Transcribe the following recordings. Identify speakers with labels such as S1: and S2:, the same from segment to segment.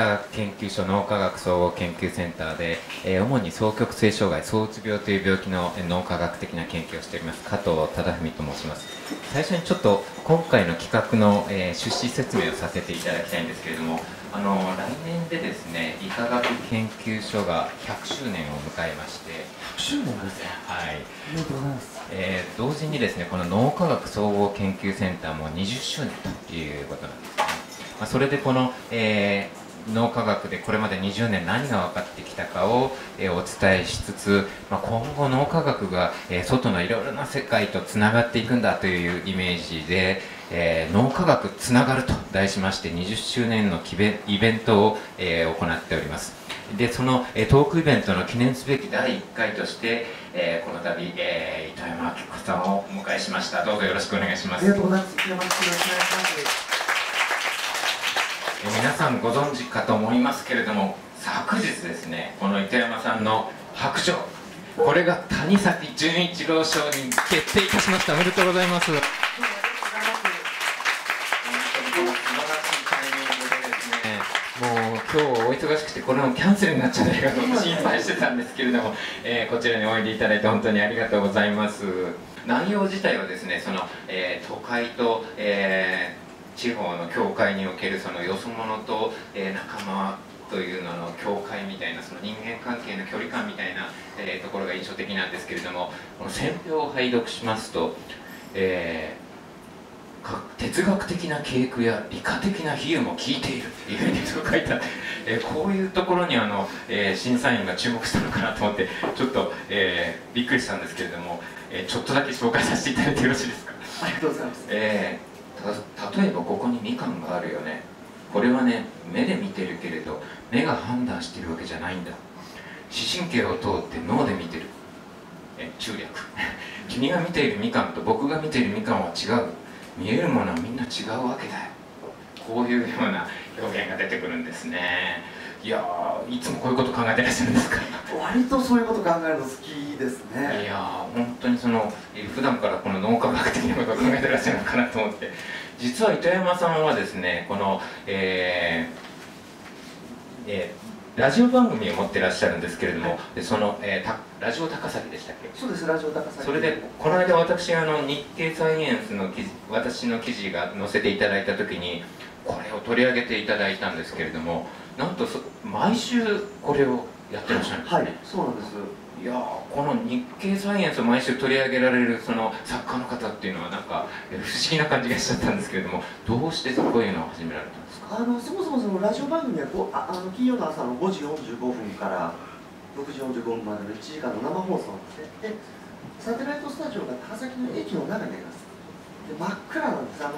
S1: 科学研究所脳科学総合研究センターで、えー、主に双極性障害躁うつ病という病気の脳科学的な研究をしております加藤忠文と申します最初にちょっと今回の企画の、えー、出資説明をさせていただきたいんですけれどもあの来年でですね医科学研究所が100周年を迎えまして100周年ですねはいありがとうございますえー、同時にですねこの脳科学総合研究センターも20周年ということなんですね、まあ、それでこの、えー脳科学でこれまで20年何が分かってきたかを、えお伝えしつつ、まあ、今後脳科学が、え外のいろいろな世界とつながっていくんだというイメージで、えー、脳科学つながると題しまして20周年のイベントを、え行っておりますでその、えトークイベントの記念すべき第1回として、えー、この度、えー、糸山明子さんをお迎えしましたどうぞよろしくお願いしますありがとうございますよろしくお願いします皆さんご存知かと思いますけれども昨日ですねこの糸山さんの白書これが谷崎潤一郎賞に決定いたしましたおめでとうございます本当に素晴らしいタイミングでですねもう今日お忙しくてこれもキャンセルになっちゃないかと心配してたんですけれども、えー、こちらにおいでいただいて本当にありがとうございます内容自体はですねその、えー、都会と、えー地方の教会におけるそのよそ者と、えー、仲間というのの境界みたいなその人間関係の距離感みたいな、えー、ところが印象的なんですけれどもこの「選票」を拝読しますと、えー、哲学的な傾句や理科的な比喩も効いているというふうにそう書いた、えー、こういうところにあの、え審査員が注目したのかなと思ってちょっと、えびっくりしたんですけれども、えちょっとだけ紹介させていただいてよろしいですかありがとうございます、えー例えばここにみかんがあるよねこれはね目で見てるけれど目が判断してるわけじゃないんだ視神経を通って脳で見てるえ中略 君が見ているみかんと僕が見ているみかんは違う見えるものはみんな違うわけだよこういうような表現が
S2: 出てくるんですね
S1: いやいつもこういうこと考えてらっしゃるんですか
S2: 割とそういうこと考えるの好きですねいや
S1: 本当にその普段からこの脳科学的なことを考えてらっしゃるのかなと思って実は糸山さんはですねこのえー、えーラジオ番組を持ってらっしゃるんですけれども、はい、その、えー、たラジオ高崎でしたっけ
S2: そうですラジオ高崎それで
S1: この間私あの日経サイエンスの記事私の記事が載せていただいた時にこれを取り上げていただいたんですけれどもなんと毎週これをやってらっしゃるんですね、はい、そうなんですいやこの日経サイエンスを毎週取り上げられるその作家の方っていうのはなんか不思議な感じがしちゃったんですけれどもどうしてこういうのを始められたんで
S2: すかあのそもそもそのラジオ番組はごああの金曜の朝の5時45分から6時45分までの1時間の生放送ででサテライトスタジオが高崎の駅の中にありますで真っ暗なんですあの、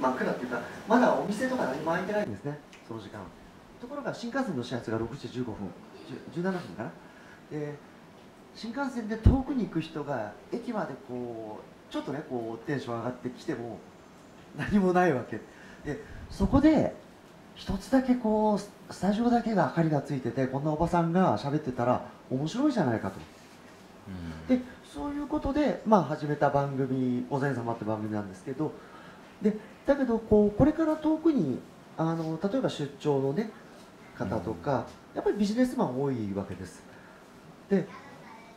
S2: ま、真っ暗っていうかまだお店とか何も開いてないんですねその時間ところが新幹線の始発が6時15分17分かなで新幹線で遠くに行く人が駅までこうちょっとねこうテンション上がってきても何もないわけでそこで一つだけこうスタジオだけが明かりがついててこんなおばさんが喋ってたら面白いじゃないかと、でそういうことで、まあ、始めた番組「お前様」って番組なんですけどでだけどこうこれから遠くにあの例えば出張のね方とか、やっぱりビジネスマン多いわけですで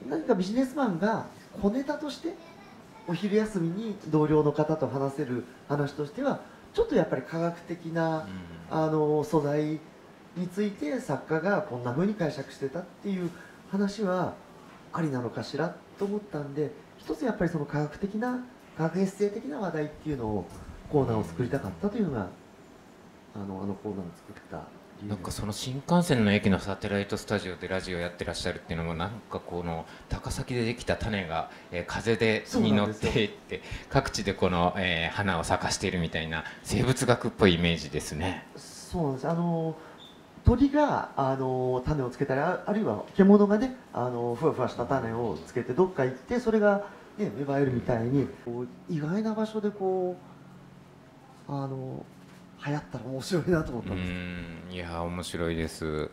S2: 何かビジネスマンが小ネタとしてお昼休みに同僚の方と話せる話としてはちょっとやっぱり科学的な、あの素材について作家がこんな風に解釈してたっていう話はありなのかしらと思ったんで一つやっぱりその科学的な科学エッセイ的な話題っていうのをコーナーを作りたかったというのがあのあのコーナーを作ったなんか
S1: その新幹線の駅のサテライトスタジオでラジオやってらっしゃるっていうのもなんかこの高崎でできた種が、えー、風でに乗っていって各地でこの、えー、花を咲かしているみたいな生物学っぽいイメージですね。
S2: そうなんですあの鳥があの種をつけたりあるいは獣がねあのふわふわした種をつけてどっか行ってそれが、ね、芽生えるみたいに、うん、意外な場所でこうあの流行ったら面白いなと思ったんで
S1: すいや面白いです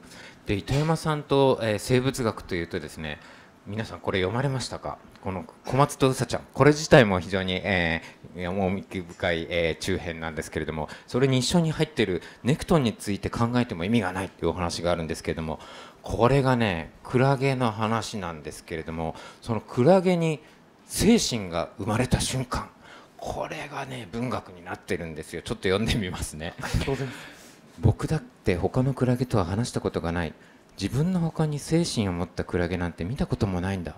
S1: で糸山さんと、えー、生物学というとですね皆さんこれ読まれましたかこの小松とうさちゃんこれ自体も非常に、えー、趣深い、えー、中編なんですけれどもそれに一緒に入ってるネクトンについて考えても意味がないというお話があるんですけれどもこれがねクラゲの話なんですけれどもそのクラゲに精神が生まれた瞬間これがね文学になってるんですよちょっと読んでみますね僕だって他のクラゲとは話したことがない自分の他に精神を持ったクラゲなんて見たこともないんだ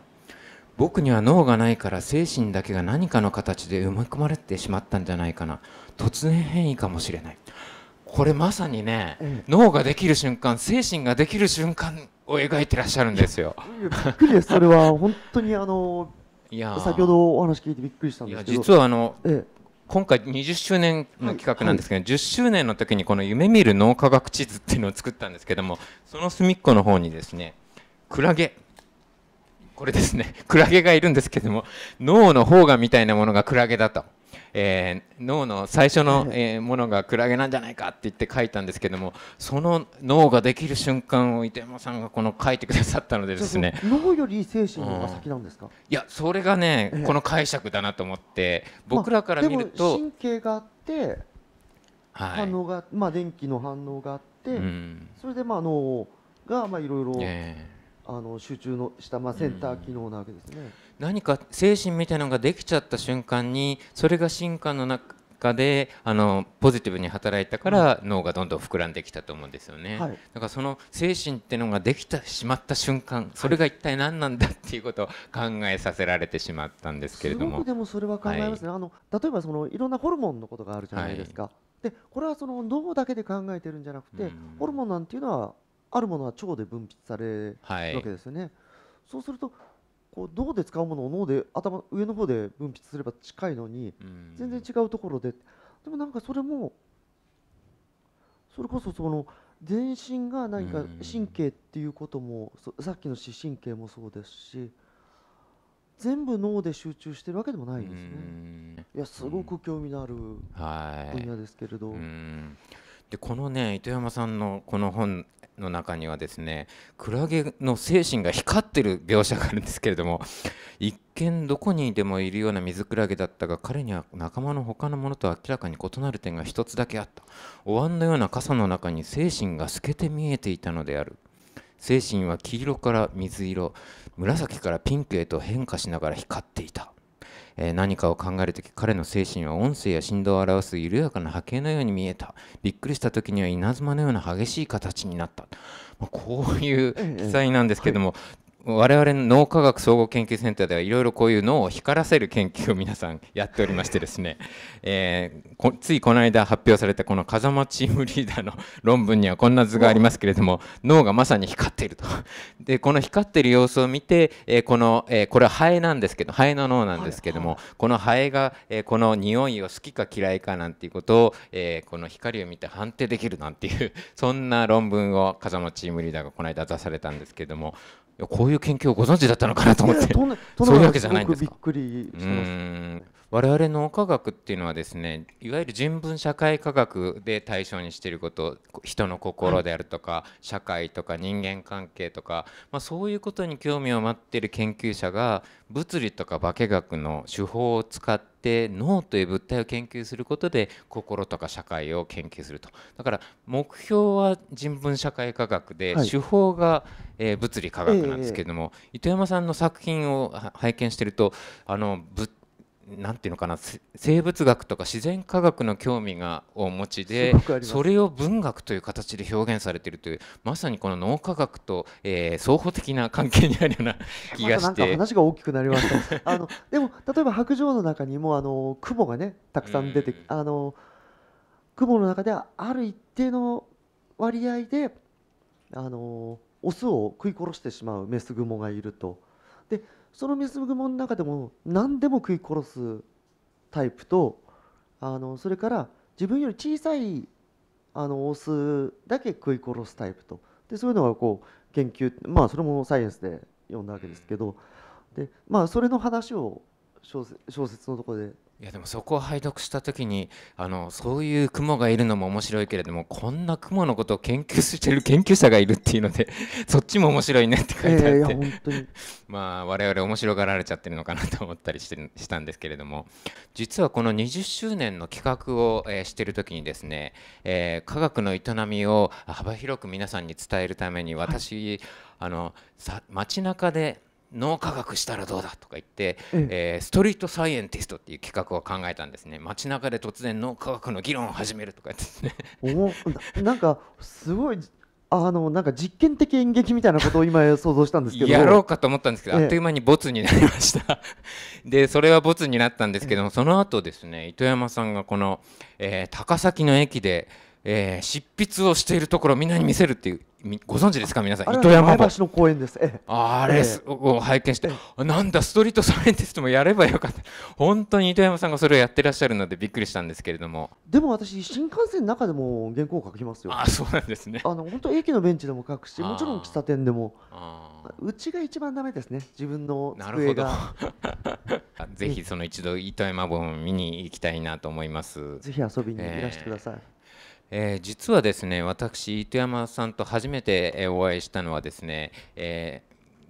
S1: 僕には脳がないから精神だけが何かの形で埋め込まれてしまったんじゃないかな突然変異かもしれないこれまさにね、うん、脳ができる瞬間精神ができる瞬間を描いてらっしゃるんですよ。びっく
S2: りですそれは本当にあのいや先ほどお話聞いてびっくりしたんですけど実はあ
S1: の、ええ、今回20周年の企画なんですけど、はいはい、10周年の時にこの「夢見る脳科学地図」っていうのを作ったんですけどもその隅っこの方にですねクラゲこれですね クラゲがいるんですけども脳の方がみたいなものがクラゲだとえー、脳の最初の、えー、ものがクラゲなんじゃないかって言って書いたんですけどもその脳ができる瞬間を伊山さんがこの書いてくださったのでですね
S2: 脳より精神のが先なんですか、うん、
S1: いやそれがね、この解釈だなと思って
S2: 僕らから見ると、まあ、神経があって、はい、反応がまあ電気の反応があって、うん、それでまあ脳がまあいろいろ、えあの集中のしたまあセンター機能なわけですね。
S1: 何か精神みたいなのができちゃった瞬間にそれが進化の中であのポジティブに働いたから脳がどんどん膨らんできたと思うんですよね、はい、だからその精神ってのができてしまった瞬間それが一体何なんだっていうことを考えさせられてしまったんですけれどもでも
S2: それは考えますね、はい、あの例えばそのいろんなホルモンのことがあるじゃないですか、はい、でこれはその脳だけで考えてるんじゃなくて、うん、ホルモンなんていうのはあるものは腸で分泌されるわけですよね、そうするとこう脳で使うものを脳で頭上の方で分泌すれば近いのに全然違うところででもなんかそれもそれこそその全身が何か神経っていうこともさっきの視神経もそうですし全部脳で集中してるわけでもないですねいやすごく興味のある
S1: 分
S2: 野ですけれど。
S1: でこのね糸山さんのこの本の中にはですねクラゲの精神が光ってる描写があるんですけれども一見どこにでもいるような水クラゲだったが彼には仲間の他のものと明らかに異なる点が一つだけあったお椀のような傘の中に精神が透けて見えていたのである精神は黄色から水色紫からピンクへと変化しながら光っていたえー、何かを考える時彼の精神は音声や振動を表す緩やかな波形のように見えたびっくりした時には稲妻のような激しい形になった、まあ、こういう記載なんですけども、うんうんはい、我々の脳科学総合研究センターではいろいろこういう脳を光らせる研究を皆さんやっておりましてですね、えー、ついこの間発表されたこの風間チームリーダーの論文にはこんな図がありますけれども脳がまさに光っていると でこの光っている様子を見て、えー、この、えー、これはハエなんですけどハエの脳なんですけども、はいはい、このハエが、えー、この匂いを好きか嫌いかなんていうことを、えー、この光を見て判定できるなんていうそんな論文を風間チームリーダーがこの間出されたんですけれどもこういう研究をご存知だったのかなと思ってそういうわけじゃないんですか。びっくりしてます、我々脳科学っていうのはですねいわゆる人文社会科学で対象にしていること人の心であるとか、はい、社会とか人間関係とか、まあ、そういうことに興味を持っている研究者が物理とか化学の手法を使ってて脳という物体を研究することで心とか社会を研究するとだから目標は人文社会科学で、はい、手法が、えー、物理科学なんですけれども、えー、糸山さんの作品を拝見してるとあの物なんていうのかな生物学とか自然科学の興味がお持ちでそれを文学という形で表現されているというまさにこの脳科学と、えー、双方的な関係にあるような気がして、ま、話
S2: が大きくなりました あのでも例えば白杖の中にもあの雲がねたくさん出て、ん、あの雲の中ではある一定の割合であのオスを食い殺してしまうメス雲がいると。でその水雲の中でも何でも食い殺すタイプとあのそれから自分より小さいあのオスだけ食い殺すタイプとでそういうのがこう研究まあそれもサイエンスで読んだわけですけどで、まあ、それの話を小説のところでいやでもそこを拝
S1: 読した時にあのそういう雲がいるのも面白いけれどもこんな雲のことを研究してる研究者がいるっていうので そっちも面白いねって書いてあってまあ我々面白がられちゃってるのかなと思ったりして したんですけれども実はこの20周年の企画を、えー、してる時にですね、えー、科学の営みを幅広く皆さんに伝えるために私、はい、あのさ街中で脳科学したらどうだとか言って、えー、ストリートサイエンティストっていう企画を考えたんですね街中で突然脳科学の議論を始めるとか
S2: 言ってなんかすごいあのなんか実験的演劇みたいなことを今想像したんですけどやろうかと思ったんですけど、あっという間にボツになりま
S1: した でそれはボツになったんですけども、その後ですね糸山さんがこの、えー、高崎の駅で「えー、執筆をしているところをみんなに見せるっていうご存知ですか皆さん糸山
S2: 橋の公園です、ええ、あれ
S1: を拝見して、え、なんだストリートサイエンティストもやればよかった本当に糸山さんがそれをやってらっしゃるのでびっくりしたんですけれども
S2: でも私新幹線の中でも原稿を書きますよあそうなんですねあの本当駅のベンチでも書くしもちろん喫茶店でもうちが一番ダメですね自分の机がなる
S1: ほど ぜひその一度糸山本見に行きたいなと思いますぜひ遊びにいらしてください、えーえー、実はですね私糸山さんと初めてお会いしたのはですね、え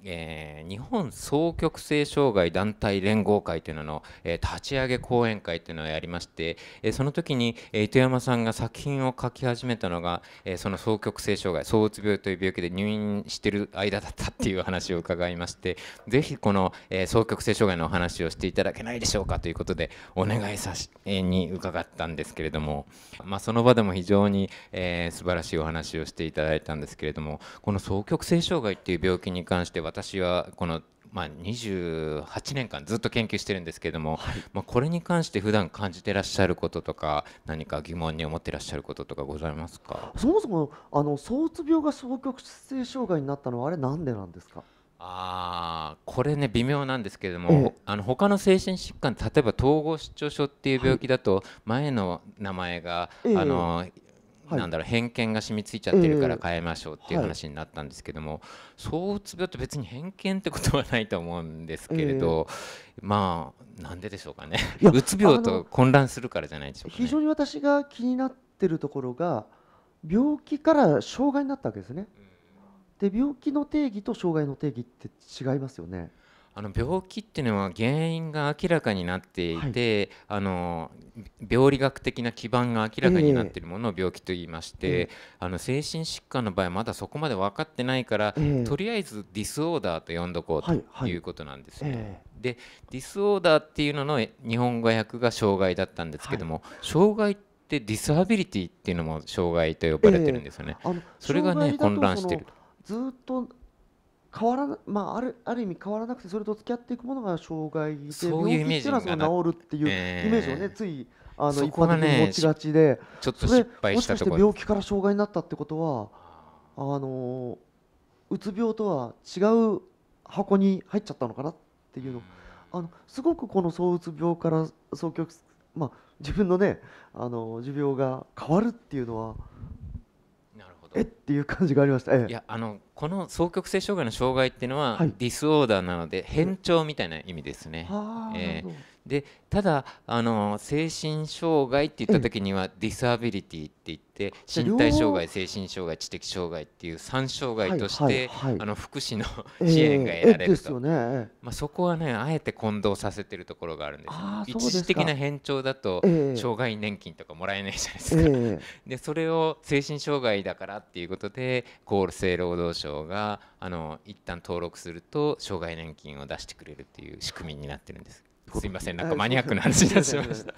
S1: えー、日本双極性障害団体連合会というのの、えー、立ち上げ講演会というのをやりまして、えー、その時に、えー、糸山さんが作品を書き始めたのが、えー、その双極性障害躁うつ病という病気で入院してる間だったっていう話を伺いましてぜひこの、えー、双極性障害のお話をしていただけないでしょうかということでお願いさし、えー、に伺ったんですけれども、まあ、その場でも非常に、えー、素晴らしいお話をしていただいたんですけれどもこの双極性障害っていう病気に関して私私はこのまあ、28年間ずっと研究してるんですけれども、はい、まあ、これに関して普段感じてらっしゃることとか何か疑問に思ってらっしゃることとかございますか
S2: そもそもあの相うつ病が双極性障害になったのはあれなんでなんですか
S1: あこれね微妙なんですけれども、あの他の精神疾患例えば統合失調症っていう病気だと前の名前が、あのなんだろう偏見が染みついちゃってるから変えましょうっていう話になったんですけども躁うつ病って別に偏見ってことはないと思うんですけれどまあなんででしょうかねうつ病と混乱するからじゃないでしょうか、
S2: ね、非常に私が気になってるところが病気から障害になったわけですね。で病気の定義と障害の定義って違いますよね。
S1: あの病気っていうのは原因が明らかになっていて、はい、あの病理学的な基盤が明らかになっているものを病気と言いまして、えー、あの精神疾患の場合はまだそこまで分かってないから、えー、とりあえずディスオーダーと呼んどこうということなんですね。はいはいえー、でディスオーダーっていうのの日本語訳が障害だったんですけども、障害ってディスアビリティっていうのも障害と呼ばれてるんですよね。それがね混乱してる
S2: ずっと変わらまあ、あるある意味変わらなくてそれと付き合っていくものが障害でそういうイメージが治るっていうイメージをね、ついあの、一般に持ちがちでちょっと失敗したところもしかして病気から障害になったってことはあのうつ病とは違う箱に入っちゃったのかなっていうのあのすごくこの躁うつ病から双極まあ自分のねあの持病が変わるっていうのはえっていう感じがありました、ええ、いやあの
S1: この双極性障害の障害っていうのは、はい、ディスオーダーなので変調みたいな意味ですね、えー、でただあの精神障害って言った時にはディサアビリティって言って身体障害精神障害知的障害っていう3障害としてあの福祉の支援が得られるとまあそこはねあえて混同させてるところがあるんです一時的な変調だと障害年金とかもらえないじゃないで
S2: すか
S1: でそれを精神障害だからっていうことで厚生労働省があの一旦登録すると障害年金を出してくれるっていう仕組みになってるんです。すみません、なんかマニアックな話になっいました。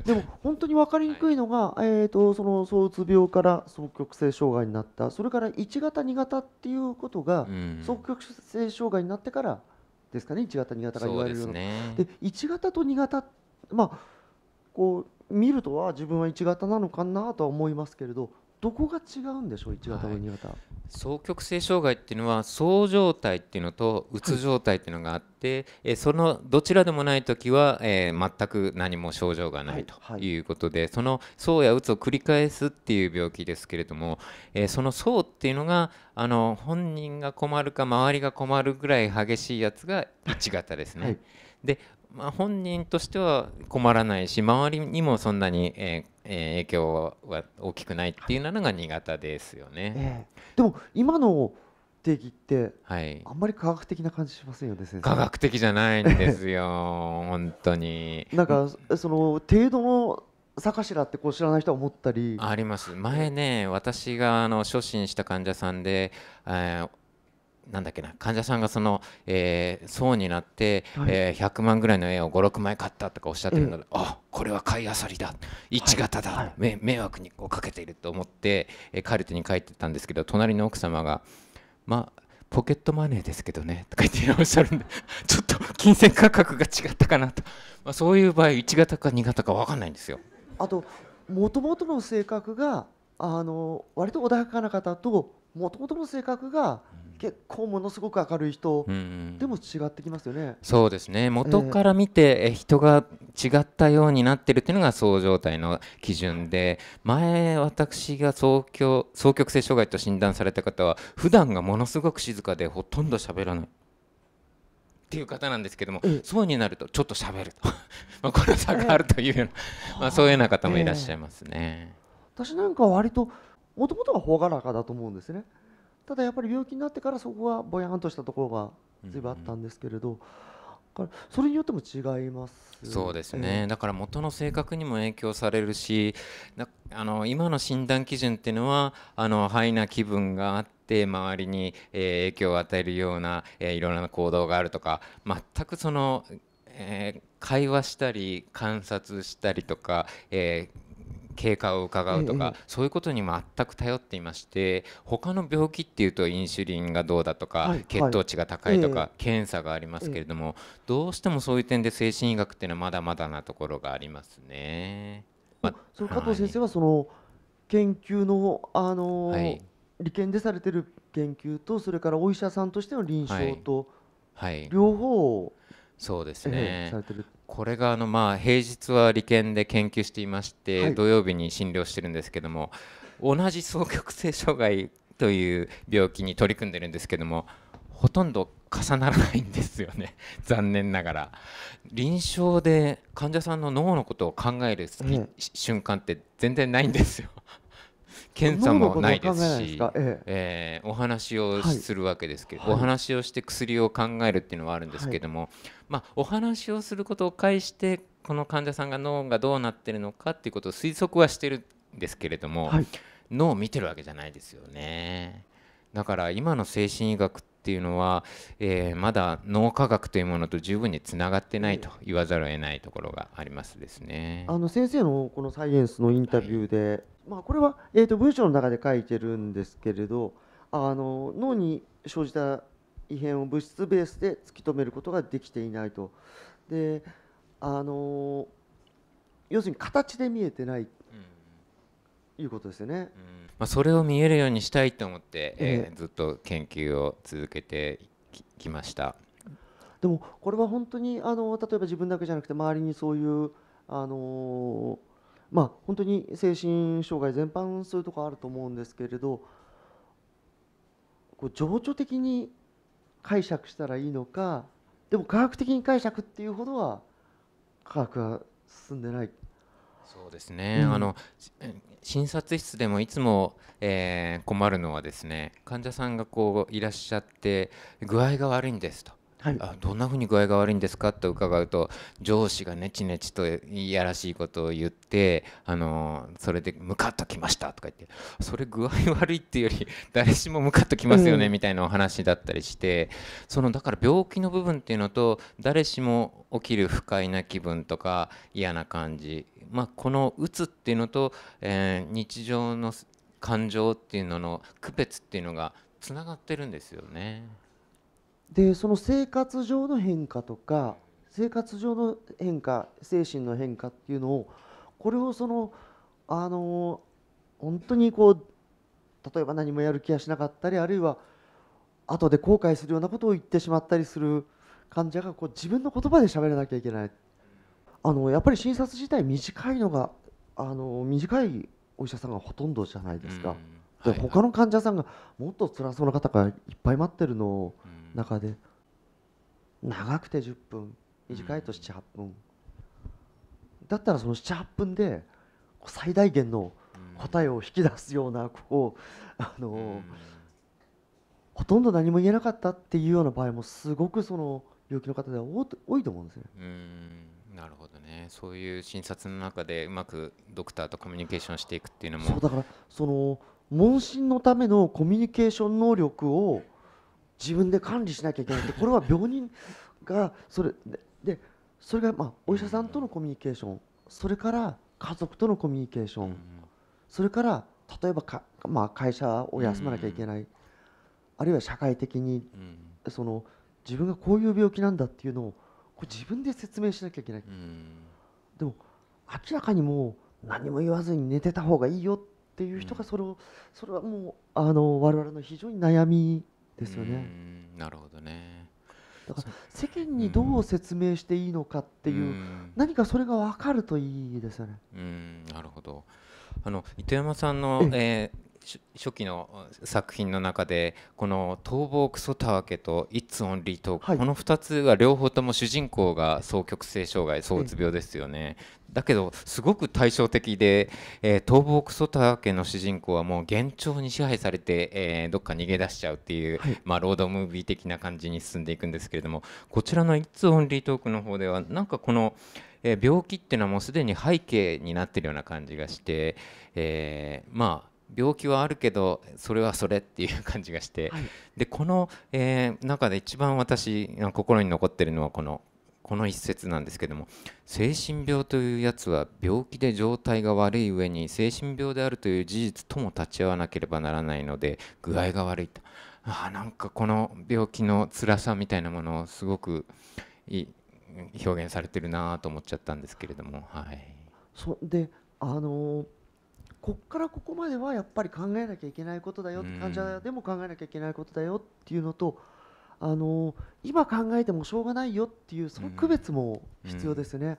S1: でも
S2: 本当に分かりにくいのが、はい、えっ、とその躁うつ病から双極性障害になった、それから1型2型っていうことが双極性障害になってからですかね、1型2型が言われるような。で,、ね、1型と2型、まあこう見るとは自分は1型なのかなとは思いますけれど、どこが違うんでしょう1型と2型、はい、
S1: 双極性障害っていうのは躁状態っていうのとうつ状態っていうのがあって、はい、えそのどちらでもない時は、えー、全く何も症状がないということで、はいはい、そのそやうつを繰り返すっていう病気ですけれども、えー、そのそっていうのがあの本人が困るか周りが困るぐらい激しいやつが1型ですね。でまあ、本人としては困らないし周りにもそんなに、えーえー、影響は大きくないっていうのが苦手で
S2: すよね。えー、でも今の定義って、はい、あんまり科学的な感じしませんよね科学
S1: 的じゃないんですよ 本当に
S2: なんかその程度の差かしらってこう知らない人は思ったりあります前
S1: ね私があの初心した患者さんで、えーなんだっけな患者さんがその、えー、層になって、はい、えー、100万ぐらいの絵を56枚買ったとかおっしゃってるので、うん、あこれは買いあさりだ一型だ、はい、迷惑にかけていると思って、えー、カルテに書いてたんですけど隣の奥様が「まあポケットマネーですけどね」とか言っておっしゃるんで ちょっと金銭価格が違ったかなと、まあ、そういう場合1型か2型か分かんないんですよ。
S2: あと元々の性格があの割と穏やかな方ともともとの性格が結構ものすごく明るい人、でも違ってきますよねそうですね元から
S1: 見て、え人が違ったようになってるっていうのがそう状態の基準で前私が双極双極性障害と診断された方は普段がものすごく静かでほとんど喋らないっていう方なんですけども、うん、そうになるとちょっと喋ると まあこの差があるというような、えー、まあそういうような方もいらっしゃいますね、え
S2: ー、私なんか割ともともとは朗らかだと思うんですねただやっぱり病気になってからそこはぼやんとしたところが随分あったんですけれど、うんうん、それによっても違いますそうですね、え
S1: ー、だから元の性格にも影響されるしあの今の診断基準っていうのはあのハイな気分があって周りに、え影響を与えるような、えいろんな行動があるとか全くその、え会話したり観察したりとか、え経過を伺うとか、そういうことに全く頼っていまして他の病気っていうとインシュリンがどうだとか、血糖値が高いとか、検査がありますけれども、どうしてもそういう点で精神医学っていうのはまだまだなところがありますね。
S2: ま、その加藤先生はその研究の、あの利権でされてる研究とそれからお医者さんとしての臨床と、
S1: 両方をそうですね、えこれがあのまあ平日は理研で研究していまして、はい、土曜日に診療してるんですけども同じ双極性障害という病気に取り組んでるんですけどもほとんど重ならないんですよね 残念ながら臨床で患者さんの脳のことを考える、うん、瞬間って全然ないんですよ
S2: 検査もないですし、
S1: えお話をするわけですけど、お話をして薬を考えるっていうのはあるんですけども、まお話をすることを介してこの患者さんが脳がどうなってるのかっていうことを推測はしてるんですけれども、脳を見てるわけじゃないですよね。だから今の精神医学っていうのは、えー、まだ脳科学というものと十分につながってないと言わざるを得ないところがありますですね。
S2: あの先生のこのサイエンスのインタビューで、まあ、これは、えー、と文章の中で書いてるんですけれどあの脳に生じた異変を物質ベースで突き止めることができていないと。であの要するに形で見えてないいうことですよね、うん、
S1: まあ、それを見えるようにしたいと思って、えー、ずっと研究を続けてきました
S2: でもこれは本当にあの例えば自分だけじゃなくて周りにそういうあのーまあ、本当に精神障害全般そういうとこあると思うんですけれどこう情緒的に解釈したらいいのかでも科学的に解釈っていうほどは科学は進んでないそうですね、うん、あの
S1: 診察室でもいつも、えー、困るのはですね患者さんがこういらっしゃって具合が悪いんですとはい、あどんなふうに具合が悪いんですかと伺うと上司がねちねちといやらしいことを言ってあのそれでムカッときましたとか言ってそれ具合悪いっていうより 誰しもムカッときますよねみたいなお話だったりして、うん、そのだから病気の部分っていうのと誰しも起きる不快な気分とか嫌な感じ、まあ、このうつっていうのと、えー、日常の感情っていうのの区別っていうのがつながってるんですよね。
S2: でその生活上の変化とか生活上の変化精神の変化っていうのをこれをそのあの本当にこう例えば何もやる気がしなかったりあるいは後で後悔するようなことを言ってしまったりする患者がこう自分の言葉で喋らなきゃいけないあのやっぱり診察自体短いのがあの短いお医者さんがほとんどじゃないですか。で他の患者さんがもっと辛そうな方がいっぱい待ってるのを中で、長くて10分短いと78分、だったらその78分で最大限の答えを引き出すようなこうあの、ほとんど何も言えなかったっていうような場合もすごくその病気の方では多いと思うんですね。
S1: うんなるほどねそういう診察の中でうまくドクターとコミュニケーションしていくっていうのもそうだから
S2: その問診のためのコミュニケーション能力を自分で管理しなきゃいけないってこれは病人がそれでそれがまあお医者さんとのコミュニケーションそれから家族とのコミュニケーションそれから例えばか、まあ、会社を休まなきゃいけないあるいは社会的にその自分がこういう病気なんだっていうのをこ自分で説明しなきゃいけないでも明らかにもう何も言わずに寝てた方がいいよっていう人がそれをそれはもうあの我々の非常に悩みですよね。なるほどねだから世間にどう説明していいのかっていう、何かそれが分かるといいですよね。
S1: うんなるほどあの伊糸山さんの、ええ初期の作品の中でこの「逃亡クソたわけ」と「イッツ・オンリートーク」この2つは両方とも主人公が双極性障害躁うつ病ですよね。だけどすごく対照的で、えー、逃亡クソたわけの主人公はもう幻聴に支配されて、えー、どっか逃げ出しちゃうっていう、はい、まあ、ロードムービー的な感じに進んでいくんですけれどもこちらの「イッツ・オンリートーク」の方ではなんかこの「え病気っていうのはもうすでに背景になってるような感じがして、えー、まあ病気はあるけどそれはそれっていう感じがして、はい、でこの、えー、中で一番私心に残ってるのはこのこの一節なんですけども精神病というやつは病気で状態が悪い上に精神病であるという事実とも立ち会わなければならないので具合が悪いとあなんかこの病気の辛さみたいなものをすごくいい表現されてるなと思っちゃったんですけれども。はい、
S2: そであのーこっからここまではやっぱり考えなきゃいけないことだよ、患者でも考えなきゃいけないことだよっていうのとあの今考えてもしょうがないよっていうその区別も必要ですね。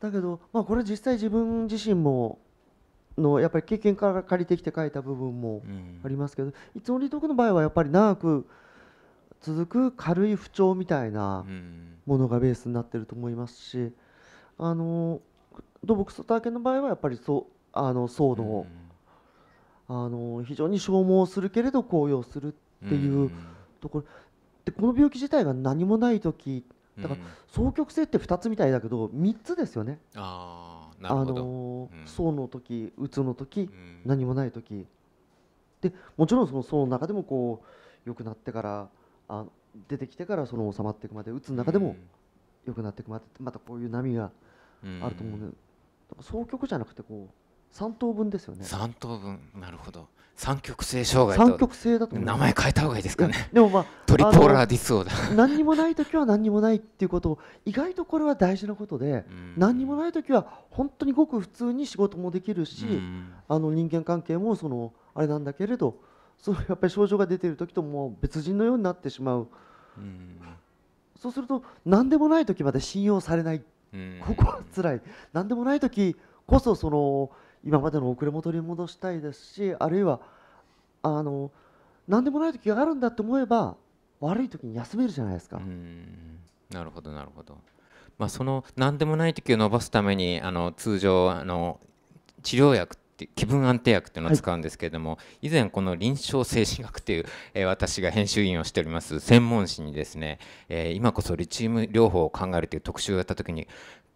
S2: だけど、まあ、これ実際自分自身ものやっぱり経験から借りてきて書いた部分もありますけど、いつも利得の場合はやっぱり長く続く軽い不調みたいなものがベースになってると思いますし、あの土木外体験の場合はやっぱりそうあの騒動あの非常に消耗するけれど高揚するっていうところ、でこの病気自体が何もない時だから双極性って2つみたいだけど3つですよね。
S1: あ
S2: の層の時うつの時、何もない時でもちろんその層の中でもこう良くなってからあ出てきてからその収まっていくまでうつの中でも良くなっていくまでまたこういう波があると思うので、双極じゃなくてこう三等分ですよね三等分なるほど三極性障害三極性だと名前変えた方がいいですかねでもまあトリポラーディスオーダー何にもない時は何にもないっていうことを意外とこれは大事なことで何にもない時は本当にごく普通に仕事もできるしあの人間関係もそのあれなんだけれどそう、やっぱり症状が出ている時とも別人のようになってしまうそうすると何でもない時まで信用されないここは辛い何でもない時こそその今までの遅れも取り戻したいですしあるいはあの何でもない時があるんだと思えば悪い時に休めるじゃないですか。
S1: なるほどなるほど。まあ、その何でもない時を伸ばすためにあの通常あの治療薬って気分安定薬っていうのを使うんですけれども、はい、以前この臨床精神学という、え私が編集員をしております専門誌にですね、え今こそリチウム療法を考えるという特集をやった時に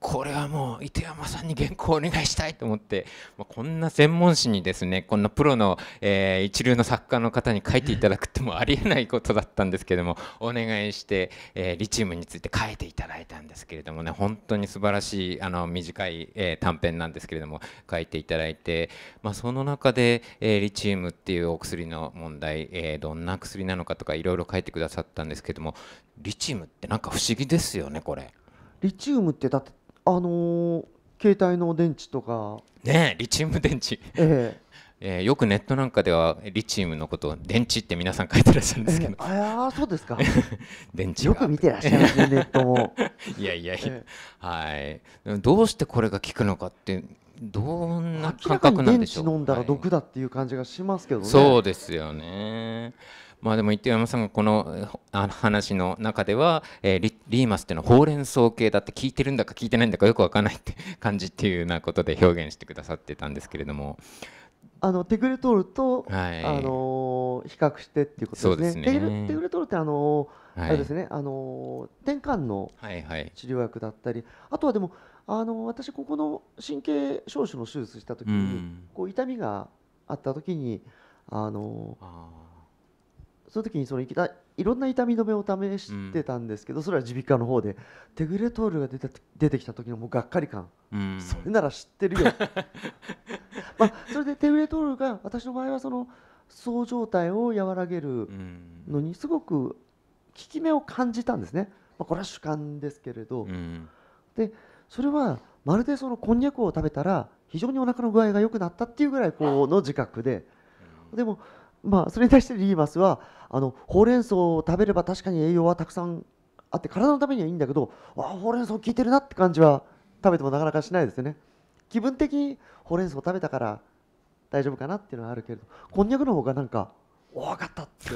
S1: これはもう糸山さんに原稿をお願いしたいと思って、まあ、こんな専門誌にですねこんなプロの、えー、一流の作家の方に書いていただくってもありえないことだったんですけどもお願いして、えー、リチウムについて書いていただいたんですけれどもね本当に素晴らしいあの短い、えー、短編なんですけれども書いていただいて、まあ、その中で、えー、リチウムっていうお薬の問題、えー、どんな薬なのかとかいろいろ書いてくださったんですけどもリチウムってなんか不思議ですよねこれ。
S2: リチウムってだってあのー、携帯の電池とか
S1: ねリチウム電池、ええ えー、よくネットなんかではリチウムのことを電池って皆さん書いてらっしゃるんですけ
S2: ど、えー、あそうですか 電池よく見てらっしゃいますねネットもいや いやいや、
S1: えー、はいどうしてこれが効くのかってど
S2: んな感覚なんでしょう飲んだら毒だっていう感じがしますけどね、はい、そ
S1: うですよねまあでも一山さんがこの話の中では、えー、リリーマスっていうのはほうれん草系だって聞いてるんだか聞いてないんだかよくわからないって感じっていうようなことで表現してくださってたんですけれども
S2: あのテグレトールと、はい、あの比較してっていうことですね。すねテグレトールってあの、はい、あれですねあの転換の治療薬だったり、はいはい、あとはでもあの私ここの神経少腫の手術した時に、うん、こう痛みがあった時にあのその時にそのいいろんな痛み止めを試してたんですけど、うん、それは耳鼻科の方でテグレトールが出て出てきた時のもうがっかり感、うん、それなら知ってるよ、まあ、それでテグレトールが私の場合はそのそう状態を和らげるのにすごく効き目を感じたんですね、まあ、これは主観ですけれど、でそれはまるでそのこんにゃくを食べたら非常にお腹の具合が良くなったっていうぐらいこうの自覚ででもまあそれに対してリーマスはあのほうれん草を食べれば確かに栄養はたくさんあって体のためにはいいんだけどあほうれん草効いてるなって感じは食べてもなかなかしないですよね気分的にほうれん草食べたから大丈夫かなっていうのはあるけれどこんにゃくの方がなんか「分かった!」って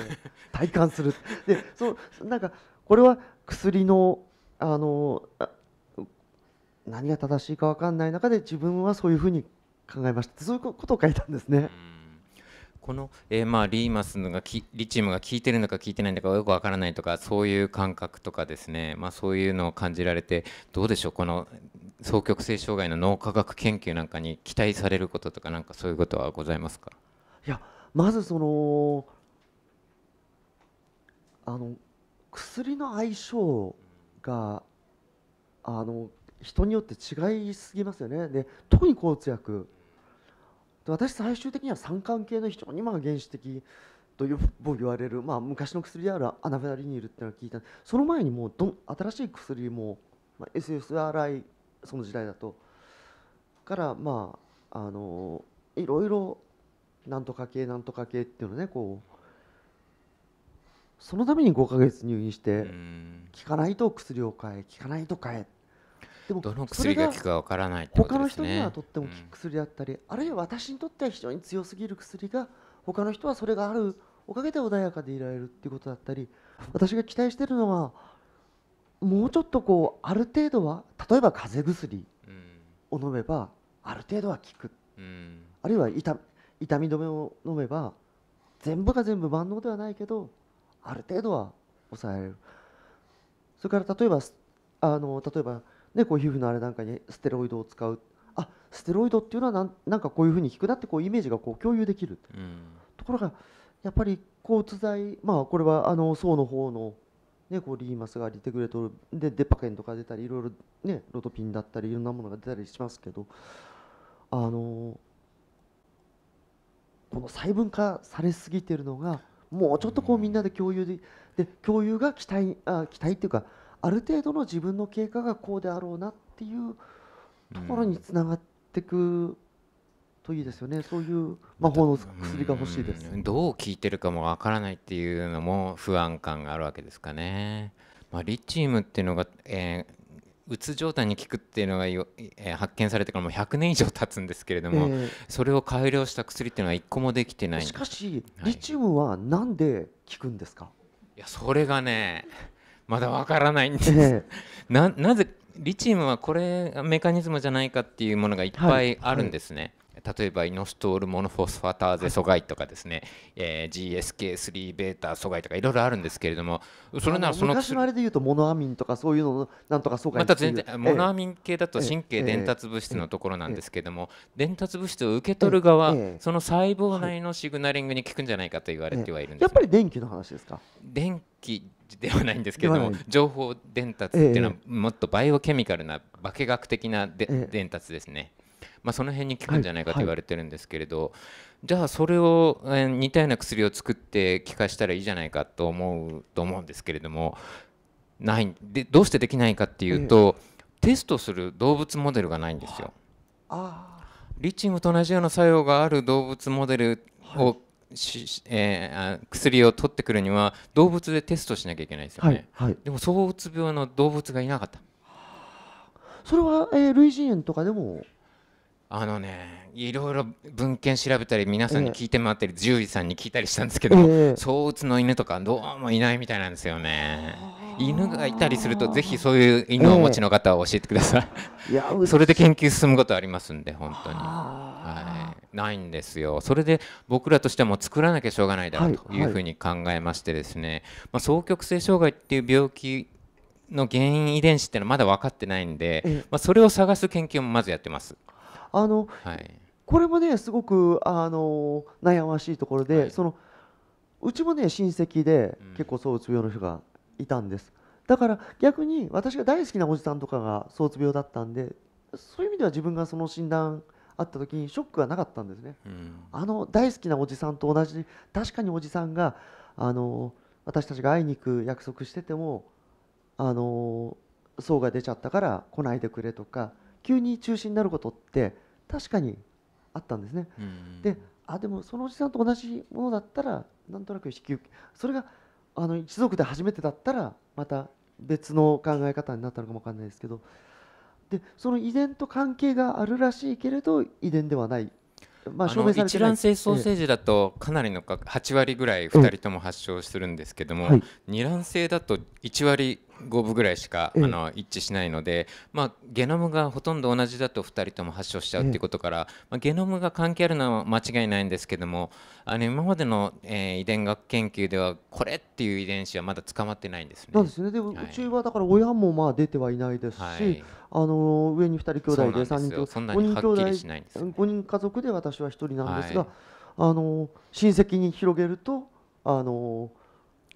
S2: 体感するでそなんかこれは薬のあの何が正しいか分かんない中で自分はそういうふうに考えましたそういうことを書いたんですね。この、
S1: えー、まあリーマスがきリチウムが効いてるのか効いてないのかよくわからないとかそういう感覚とかですね、まあ、そういうのを感じられてどうでしょうこの双極性障害の脳科学研究なんかに期待されることとかなんかそういうことはございますか
S2: いやまずそのあの薬の相性があの人によって違いすぎますよねで特に交通薬私最終的には三冠系の非常にまあ原始的とよう言われる、まあ、昔の薬であるアナフェラリニールっていうのを聞いたその前にもうど新しい薬も、まあ、SSRI その時代だとからまああのいろいろなんとか系なんとか系っていうのねこうそのために5か月入院して効かないと薬を変え効かないと変えでもどの薬が効く
S1: かわからないってことですね他の人にはとっても効
S2: く薬だったり、うん、あるいは私にとっては非常に強すぎる薬が他の人はそれがあるおかげで穏やかでいられるっていうことだったり私が期待しているのはもうちょっとこうある程度は例えば風邪薬を飲めばある程度は効く、うん、あるいは痛痛み止めを飲めば全部が全部万能ではないけどある程度は抑えられるそれから例えばあの例えばね、こう皮膚のあなんかにステロイドを使うあステロイドっていうのはなんなんかこういうふうに効くなってこうイメージがこう共有できる、うん、ところがやっぱり抗うつ剤まあこれはあの層の方の、ね、こうリーマスがリテグレトルでデパケンとか出たりいろいろ、ね、ロトピンだったりいろんなものが出たりしますけどあのこの細分化されすぎてるのがもうちょっとこうみんなで共有でで共有が期待あ期待っていうかある程度の自分の経過がこうであろうなっていうところにつながっていくといいですよね、そういう魔法の薬が欲しいです、うん、ど
S1: う効いてるかもわからないっていうのも不安感があるわけですかね。まあ、リチウムっていうのが、えーうつ状態に効くっていうのがえー、発見されてからもう100年以上経つんですけれども、えー、それを改良した薬っていうのは一個もできてないしか
S2: し、はい、リチウムはなんで効くんですかい
S1: やそれがねまだわからないんです、ななぜリチウムはこれメカニズムじゃないかっていうものがいっぱいあるんですね、はいはい例えばイノストールモノフォスファターゼ阻害とかですね、えー、GSK3 ベータ阻害とかいろいろあるんですけれどもそれならその昔のあれ
S2: でいうとモノアミンとかそういうのなんとか阻害また全然モノアミン系だと神経伝達物質のところなんです
S1: けれども伝達物質を受け取る側その細胞内のシグナリングに効くんじゃないかと言われてはいるんです、ね、やっぱり
S2: 電気の話ですか
S1: 電気ではないんですけれども情報伝達っていうのはもっとバイオケミカルな化学的なで、伝達ですね。まあ、その辺に効くんじゃないかと言われてるんですけれど、はいはい、じゃあそれを、え似たような薬を作って効かしたらいいじゃないかと思うと思うんですけれどもないでどうしてできないかっていうと、テストする動物モデルがないんですよ。リチウムと同じような作用がある動物モデルをし、えー、薬を取ってくるには動物でテストしなきゃいけないですよね、はいはい、でも躁うつ病の動物がいなかった
S2: それは、えー、類人猿とかでも
S1: あのねいろいろ文献調べたり皆さんに聞いて回ったり、獣医さんに聞いたりしたんですけども、えー、躁うつの犬とかどうもいないみたいなんですよね犬がいたりするとぜひそういう犬をお持ちの方は教えてください、えー、いやそれで研究進むことありますんで本当にはいないんですよそれで僕らとしても作らなきゃしょうがないだろうというふうに考えましてですね、まあ、双極性障害っていう病気の原因遺伝子っていうのはまだ分かってないんで、まあ、それを探す研究もまずやってます。
S2: あの、はい、これもねすごくあの悩ましいところで、はい、そのうちもね親戚で結構躁うつ病の人がいたんです、だから逆に私が大好きなおじさんとかが躁うつ病だったんでそういう意味では自分がその診断会った時にショックがなかったんですね、うん、あの大好きなおじさんと同じ確かにおじさんがあの私たちが会いに行く約束しててもあの層が出ちゃったから来ないでくれとか急に中止になることって確かにあったんですね、うん、であでもそのおじさんと同じものだったらなんとなく引き受けそれがあの一族で初めてだったらまた別の考え方になったのかもわかんないですけどでその遺伝と関係があるらしいけれど遺伝ではない。まあ、証明一卵性セー
S1: ジだとかなりのか8割ぐらい2人とも発症するんですけども、二卵性だと1割5部ぐらいしか、あの一致しないので、まあ、ゲノムがほとんど同じだと2人とも発症しちゃうっていうことから、まあ、ゲノムが関係あるのは間違いないんですけどもあの今までの、えー、遺伝学研究ではこれっていう遺伝子はまだ捕まってないんですね。
S2: なんですねで、はい、はだから親もまあ出てはいないですし、はい、あの上に2人兄弟で3人と5人兄弟5人家族で私は1人なんですが、はい、あの親戚に広げるとあの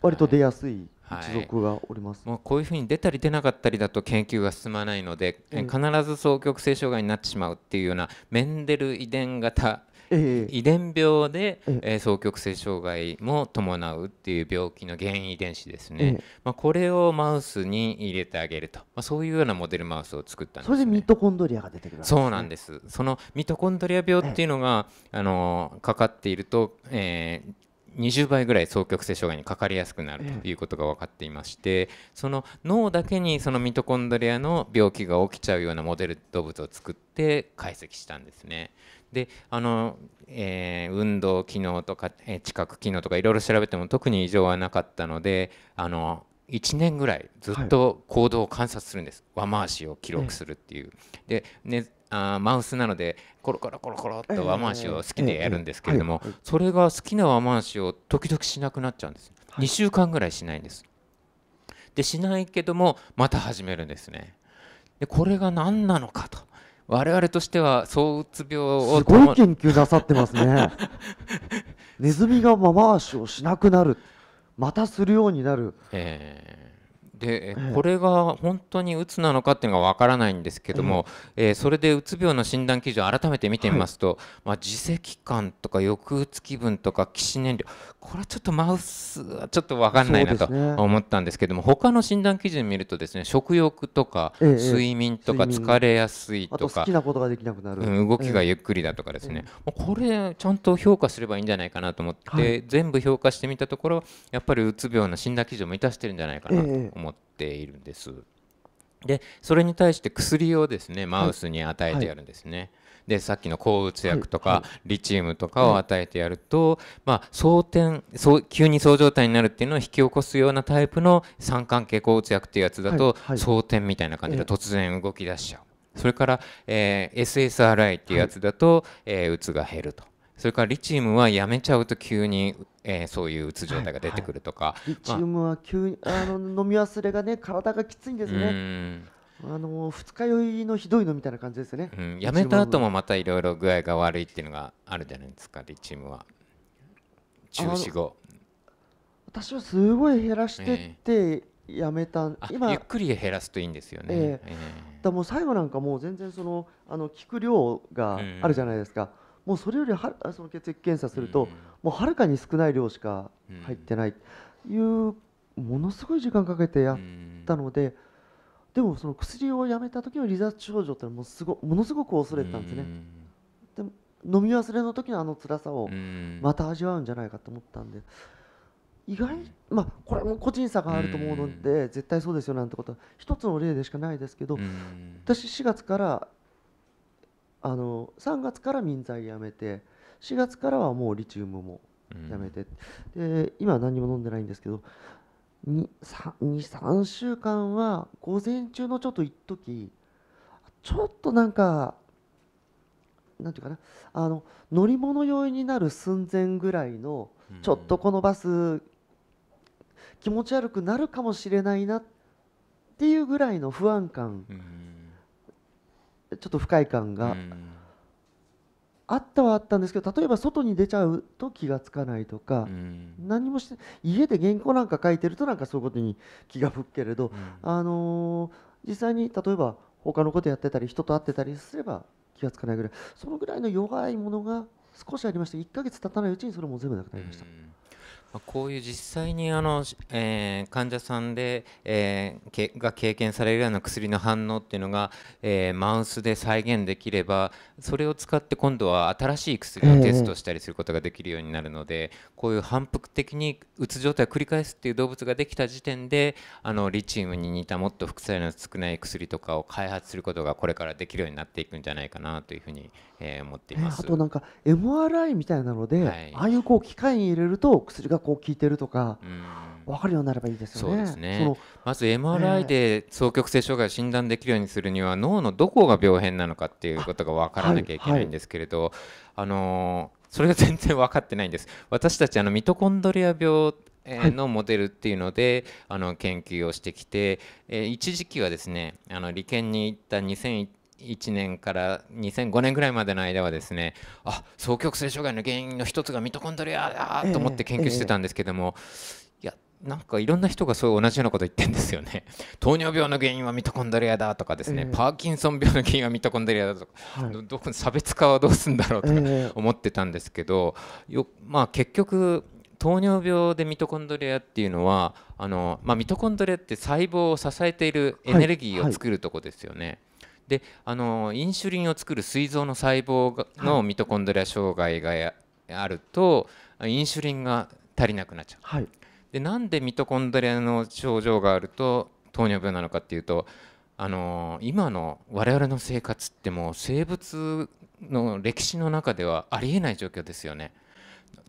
S2: 割と出やすい一族が
S1: おります、はい、もうこういうふうに出たり出なかったりだと研究が進まないので、うん、必ず双極性障害になってしまうっていうようなメンデル遺伝型、ええ、遺伝病で、ええ双極性障害も伴うっていう病気の原因遺伝子ですね、え、まあ、これをマウスに入れてあげると、まあ、そういうようなモデルマウスを作ったんです、ね、そ
S2: れでミトコンドリアが出てくる、ね、そうなんですそ
S1: のミトコンドリア病っていうのが、あのかかっていると、えー、20倍ぐらい双極性障害にかかりやすくなるということが分かっていまして、その脳だけにそのミトコンドリアの病気が起きちゃうようなモデル動物を作って解析したんですね。であの、えー、運動機能とか、えー、知覚機能とかいろいろ調べても特に異常はなかったのであの1年ぐらいずっと行動を観察するんです、はい、わ回しを記録するっていう。えで、ね、あマウスなのでコロコロコロコロっと和回しを好きでやるんですけれども、それが好きな和回しを時々しなくなっちゃうんです、2週間ぐらいしないんですでしないけどもまた始めるんですねでこれが何なのかと我々としては躁うつ病をすごい研
S2: 究なさってますね ネズミがま回しをしなくなるまたするようになる。
S1: えー、で、これ
S2: が本
S1: 当にうつなのかっていうのがわからないんですけども、ええー、それでうつ病の診断基準を改めて見てみますと、はい、まあ、自責感とか抑うつ気分とか起死燃料これはちょっとマウスはちょっと分かんないなと思ったんですけども、ね、他の診断基準見るとですね食欲とか睡眠とか疲れやすいとか、好きなことができなくなる、動きがゆっくりだとかですね、えこれちゃんと評価すればいいんじゃないかなと思って、全部評価してみたところやっぱりうつ病の診断基準を満たしてるんじゃないかなと思っているんです。でそれに対して薬をですねマウスに与えてやるんですね。でさっきの抗うつ薬とか、リチウムとかを与えてやると、まあ、そう急にそう状態になるっていうのを引き起こすようなタイプの三関係抗うつ薬っていうやつだと、装填みたいな感じで突然動き出しちゃう。それから、えー、SSRI っていうやつだと、はえうつが減ると。それからリチウムはやめちゃうと急に、えー、そういううつ状態が出てくるとか、はいはい、リチウ
S2: ムは急に、あの飲み忘れがね体がきついんですね。あの二日酔いのひどいのみたいな感じですね、うん、やめた後
S1: もまたいろいろ具合が悪いっていうのがあるじゃないですかリチウムは中止後
S2: 私はすごい減らしてって、やめた、えー、今ゆっ
S1: くり減らすといいんですよね、え
S2: ーえー、だもう最後なんかもう全然そのあの効く量があるじゃないですか、うん、もうそれよりはその血液検査すると、うん、もうはるかに少ない量しか入ってないいう、ものすごい時間かけてやったので、でもその薬をやめた時の離脱症状ってのもすごものすごく恐れてたんですねで飲み忘れの時のあの辛さをまた味わうんじゃないかと思ったんで意外まあこれも個人差があると思うので絶対そうですよなんてことは一つの例でしかないですけど私4月からあの3月から民剤やめて4月からはもうリチウムもやめてで今は何も飲んでないんですけど23週間は午前中のちょっと一時ちょっとなんかなんていうかなあの乗り物酔いになる寸前ぐらいのちょっとこのバス気持ち悪くなるかもしれないなっていうぐらいの不安感ちょっと不快感が。あったはあったんですけど例えば外に出ちゃうと気が付かないとか、うん、何もして家で原稿なんか書いてるとなんかそういうことに気が付くけれど、うん、あのー、実際に例えば他のことやってたり人と会ってたりすれば気が付かないぐらいそのぐらいの弱いものが少しありまして1か月経たないうちにそれも全部なくなりました。うん
S1: こういう実際にあの、えー、患者さんで、えー、けが経験されるような薬の反応っていうのが、えー、マウスで再現できればそれを使って今度は新しい薬をテストしたりすることができるようになるので、こういう反復的にうつ状態を繰り返すっていう動物ができた時点であのリチウムに似たもっと副作用の少ない薬とかを開発することがこれからできるようになっていくんじゃないかなというふうに、
S2: えー、思っています、えー、あとなんか MRI みたいなので、はい、ああいうこう機械に入れると薬がこう聞いてるとか、分かるようになればいいですよね。そ、ね、
S1: まず MRI で双極性障害を診断できるようにするには、脳のどこが病変なのかっていうことが分からなきゃいけないんですけれど、はいはい、あのそれが全然分かってないんです。私たちあのミトコンドリア病のモデルっていうので、はい、あの研究をしてきて、えー、一時期はですねあの理研に行った2001 2001年から2005年ぐらいまでの間はですねあ双極性障害の原因の一つがミトコンドリアだと思って研究してたんですけども、いやなんかいろんな人がそう同じようなこと言ってんですよね。糖尿病の原因はミトコンドリアだとかですね、パーキンソン病の原因はミトコンドリアだとか、はい、ど こ差別化はどうすんだろうとか思ってたんですけど、よまあ、結局糖尿病でミトコンドリアっていうのはあの、まあ、ミトコンドリアって細胞を支えているエネルギーを作るとこですよね。はいはいであのインシュリンを作る膵臓の細胞のミトコンドリア障害があると、はい、インシュリンが足りなくなっちゃう、はい、でなんでミトコンドリアの症状があると糖尿病なのかっていうとあの今の我々の生活ってもう生物の歴史の中ではありえない状況ですよね。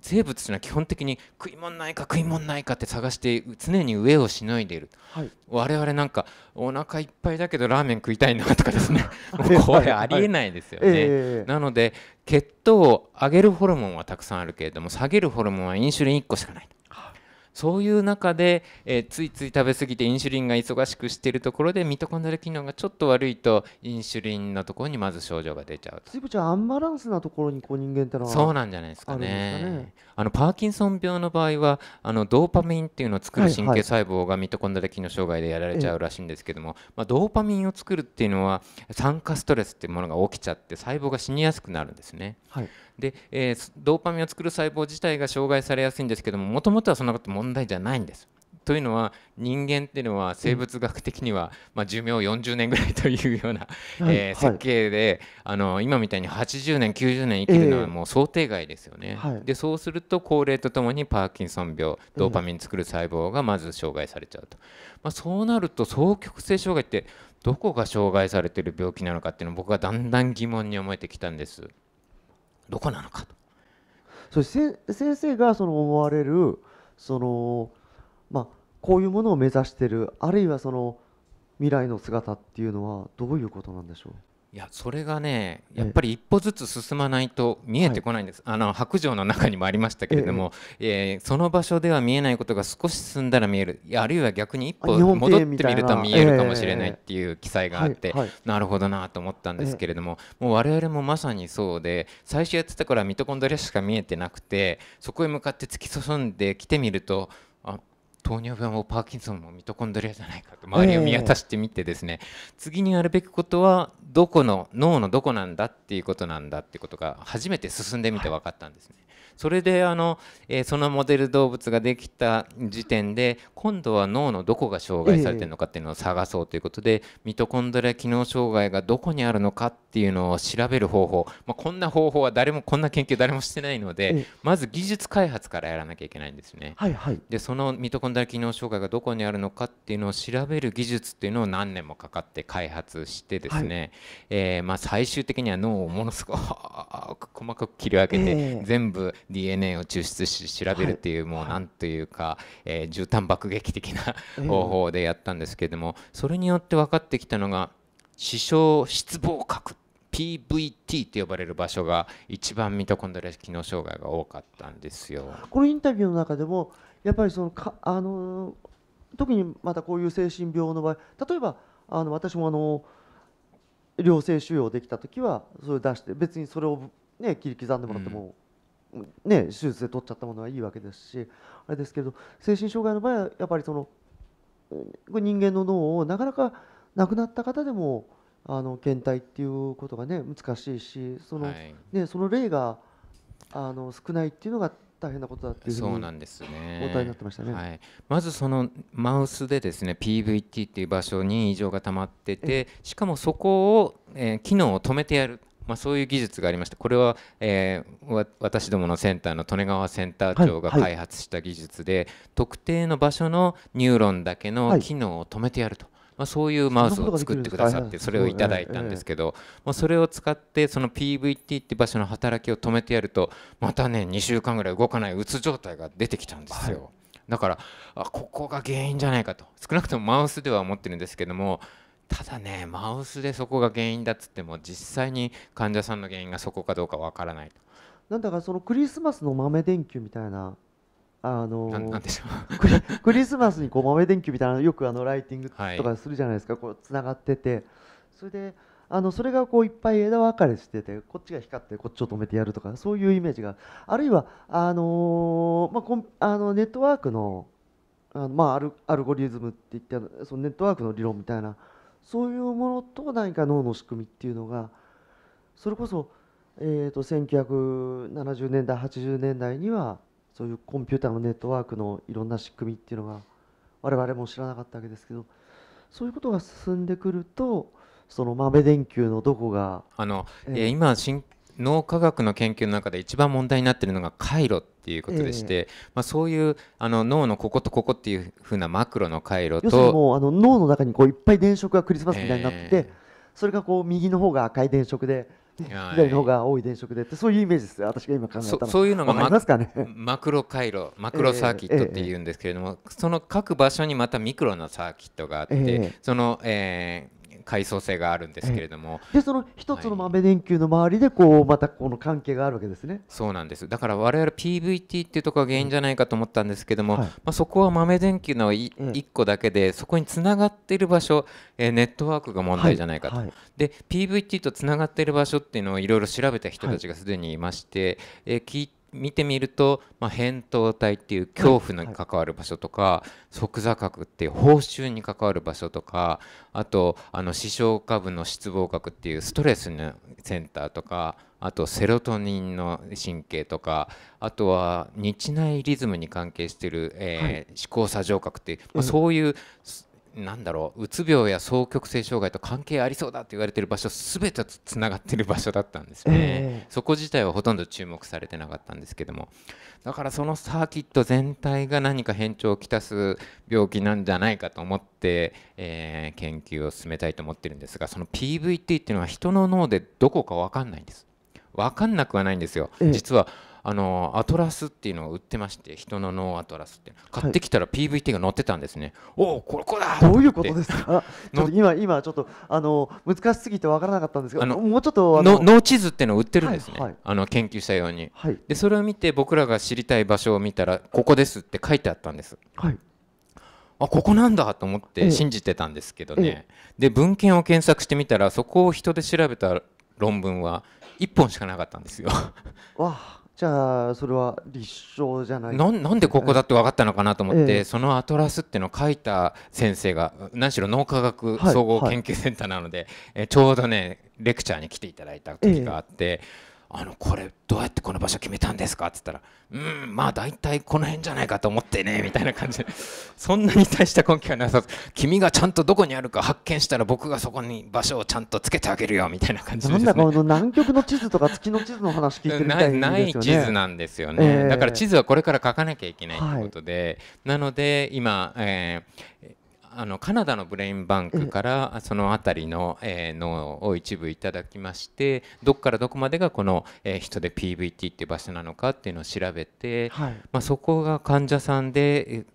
S1: 生物というのは基本的に食い物ないか食い物ないかって探して常に上をしのいでいる、はい、我々なんかお腹いっぱいだけどラーメン食いたいなとかですね これありえないですよね、はいはいえー、なので血糖を上げるホルモンはたくさんあるけれども下げるホルモンはインシュリン1個しかないそういう中で、えー、ついつい食べ過ぎてインシュリンが忙しくしているところでミトコンドリア機能がちょっと悪いとインシュリンのところにまず症状が出ちゃうと。随
S2: 分じゃアンバランスなところにこう人間ってのはそうなんじゃないですかね。あかね
S1: あのパーキンソン病の場合はあのドーパミンっていうのを作る神経細胞がミトコンドリア機能障害でやられちゃうらしいんですけども、はいはい、まあ、ドーパミンを作るっていうのは酸化ストレスっていうものが起きちゃって細胞が死にやすくなるんですね。はい、で、えー、ドーパミンを作る細胞自体が障害されやすいんですけどももともとはそんなこと問題じゃないんです。というのは人間っていうのは生物学的には、まあ、寿命40年ぐらいというような、え設計で、あの今みたいに80年90年生きるのはもう想定外ですよね。でそうすると高齢とともにパーキンソン病ドーパミン作る細胞がまず障害されちゃうと、まあ、そうなると双極性障害ってどこが障害されてる病気なのかっていうのを僕はだんだん疑問に思えてきたんです。
S2: どこなのかと。そして先生がその思われるその、まあ、こういうものを目指してるあるいはその未来の姿っていうのはどういうことなんでしょう
S1: いやそれがねやっぱり一歩ずつ進まないと見えてこないんです、はい、あの白状の中にもありましたけれども、ええー、その場所では見えないことが少し進んだら見えるあるいは逆に一歩戻ってみると見えるかもしれないっていう記載があって、えはいはい、なるほどなと思ったんですけれども、もう我々もまさにそうで最初やってた頃はミトコンドリアしか見えてなくてそこへ向かって突き進んできてみると糖尿病もパーキンソンもミトコンドリアじゃないかと周りを見渡してみてですね、えー、次にやるべきことはどこの脳のどこなんだっていうことなんだっていうことが初めて進んでみて分かったんですね。それであの、えー、そのモデル動物ができた時点で今度は脳のどこが障害されてるのかっていうのを探そうということで、ええ、ミトコンドリア機能障害がどこにあるのかっていうのを調べる方法、まあ、こんな方法は誰もこんな研究誰もしてないので、え、まず技術開発からやらなきゃいけないんですね。はいはい、でそのミトコンドリア機能障害がどこにあるのかっていうのを調べる技術っていうのを何年もかかって開発してですね、はい、えー、まあ、最終的には脳をものすごく細かく切り分けて、全部 DNA を抽出し調べるっていう、もうなんというか、え絨毯爆撃的な方法でやったんですけれども、それによって分かってきたのが視床失望核 PVT と呼ばれる場所が一番ミトコンドリア機能障害が多かったんですよ。
S2: このインタビューの中でもやっぱりそのかあの特にまたこういう精神病の場合例えばあの私もあの良性腫瘍できた時はそれ出して別にそれを、ね、切り刻んでもらってもね、手術で取っちゃったものはいいわけですしあれですけど精神障害の場合はやっぱりその人間の脳をなかなか亡くなった方でもあの検体っていうことがね難しいしそのはい、ね、その例があの少ないっていうのが大変なことだっていうそうなんですね。お答えになってました
S1: ね。はい、まずそのマウスでですね PVT っていう場所に異常が溜まってて、しかもそこを、えー、機能を止めてやる。まあ、そういう技術がありましたこれは、えー、私どものセンターの利根川センター長が開発した技術で、はいはい、特定の場所のニューロンだけの機能を止めてやると。はいまあ、そういうマウスを作ってくださってそれをいただいたんですけど、まあ、それを使ってその PVT って場所の働きを止めてやるとまたね2週間ぐらい動かないうつ状態が出てきたんですよ、だからあここが原因じゃないかと少なくともマウスでは思ってるんですけどもただねマウスでそこが原因だっつっても実際に患者さんの原因がそこかどうかわからないと
S2: なんだかそのクリスマスの豆電球みたいなあのー、クリスマスにこう豆電球みたいなよくあのライティングとかするじゃないですか、はい、こうつながっててそれであのそれがこういっぱい枝分かれしててこっちが光ってこっちを止めてやるとかそういうイメージがあるいはあのー、まあ、こんあのネットワークのあの、まあ、アルアルゴリズムっていったそのネットワークの理論みたいなそういうものと何か脳の仕組みっていうのがそれこそ、えー、と1970年代80年代にはそういうコンピューターのネットワークのいろんな仕組みっていうのが我々も知らなかったわけですけどそういうことが進んでくるとその豆電球のどこがあの、えー、今進
S1: 脳科学の研究の中で一番問題になっているのが回路っていうことでして、えまあ、そういうあの脳のこことここっていうふうなマクロの回路と
S2: もうあの脳の中にこういっぱい電飾がクリスマスみたいになってそれがこう右の方が赤い電飾で左の方が多い電飾でってそういうイメージです私が今考えたのそういうのがますか、ね、
S1: マクロ回路マクロサーキットっていうんですけれども、その各場所にまたミクロのサーキットがあって、その、えー、階層性があるんですけれども、え
S2: ー、でその一つの豆電球の周りでこうまたこの関係があるわけですね、
S1: そうなんですだから我々 PVT っていうところが原因じゃないかと思ったんですけども、はい、まあ、そこは豆電球の一、1個だけでそこにつながっている場所、えー、ネットワークが問題じゃないかと、はい、で PVT とつながっている場所っていうのをいろいろ調べた人たちがすでにいまして、えー、聞いて見てみると、まあ、扁桃体っていう恐怖に関わる場所とか、はいはい、側座核っていう報酬に関わる場所とかあとあの視床下部の失望核っていうストレスのセンターとかあとセロトニンの神経とかあとは日内リズムに関係してる、えーはい、思考作上核っていう、まあ、そういう、うんなんだろううつ病や双極性障害と関係ありそうだと言われている場所すべてつながっている場所だったんですね、えー、そこ自体はほとんど注目されてなかったんですけどもだからそのサーキット全体が何か変調をきたす病気なんじゃないかと思って、えー、研究を進めたいと思ってるんですがその PVT っていうのは人の脳でどこか分かんないんです分かんなくはないんですよ、えー、実はあのアトラスっていうのを売ってまして人の脳アトラスって買ってきたら PVT が載ってたんですね、はい、おおこれこだどういうことです
S2: か 今今ちょっとあの難しすぎて分からなかったんですけどあのもうちょっと脳地
S1: 図っていうのを売ってるんですね、はいはい、あの研究者用に、はい、でそれを見て僕らが知りたい場所を見たらここですって書いてあったんです、はい、あここなんだと思って信じてたんですけどね、ええ、で文献を検索してみたらそこを人で調べた論文は1本しかなかったんですよ
S2: わあじゃあそれは立証じゃないななんでここだって分かっ
S1: たのかなと思って、ええ、そのアトラスっていうのを書いた先生が何しろ脳科学総合研究センターなので、はいはい、えちょうどねレクチャーに来ていただいた時があって。えあのこれどうやってこの場所決めたんですかって言ったらうんまあ大体この辺じゃないかと思ってねみたいな感じで そんなに大した根拠はなさ君がちゃんとどこにあるか発見したら僕がそこに場所をちゃんとつけてあげるよみたいな感じで、ね、なん
S2: だこの南極の地図とか月の地図の話聞いてるみたい、ね、ない地図なんですよね、えー、だから地図
S1: はこれから書かなきゃいけないということで、はい、なので今、えーあのカナダのブレインバンクから、その辺りの、え脳を一部いただきましてどこからどこまでがこの、え人で PVT っていう場所なのかっていうのを調べて、まあ、そこが患者さんで、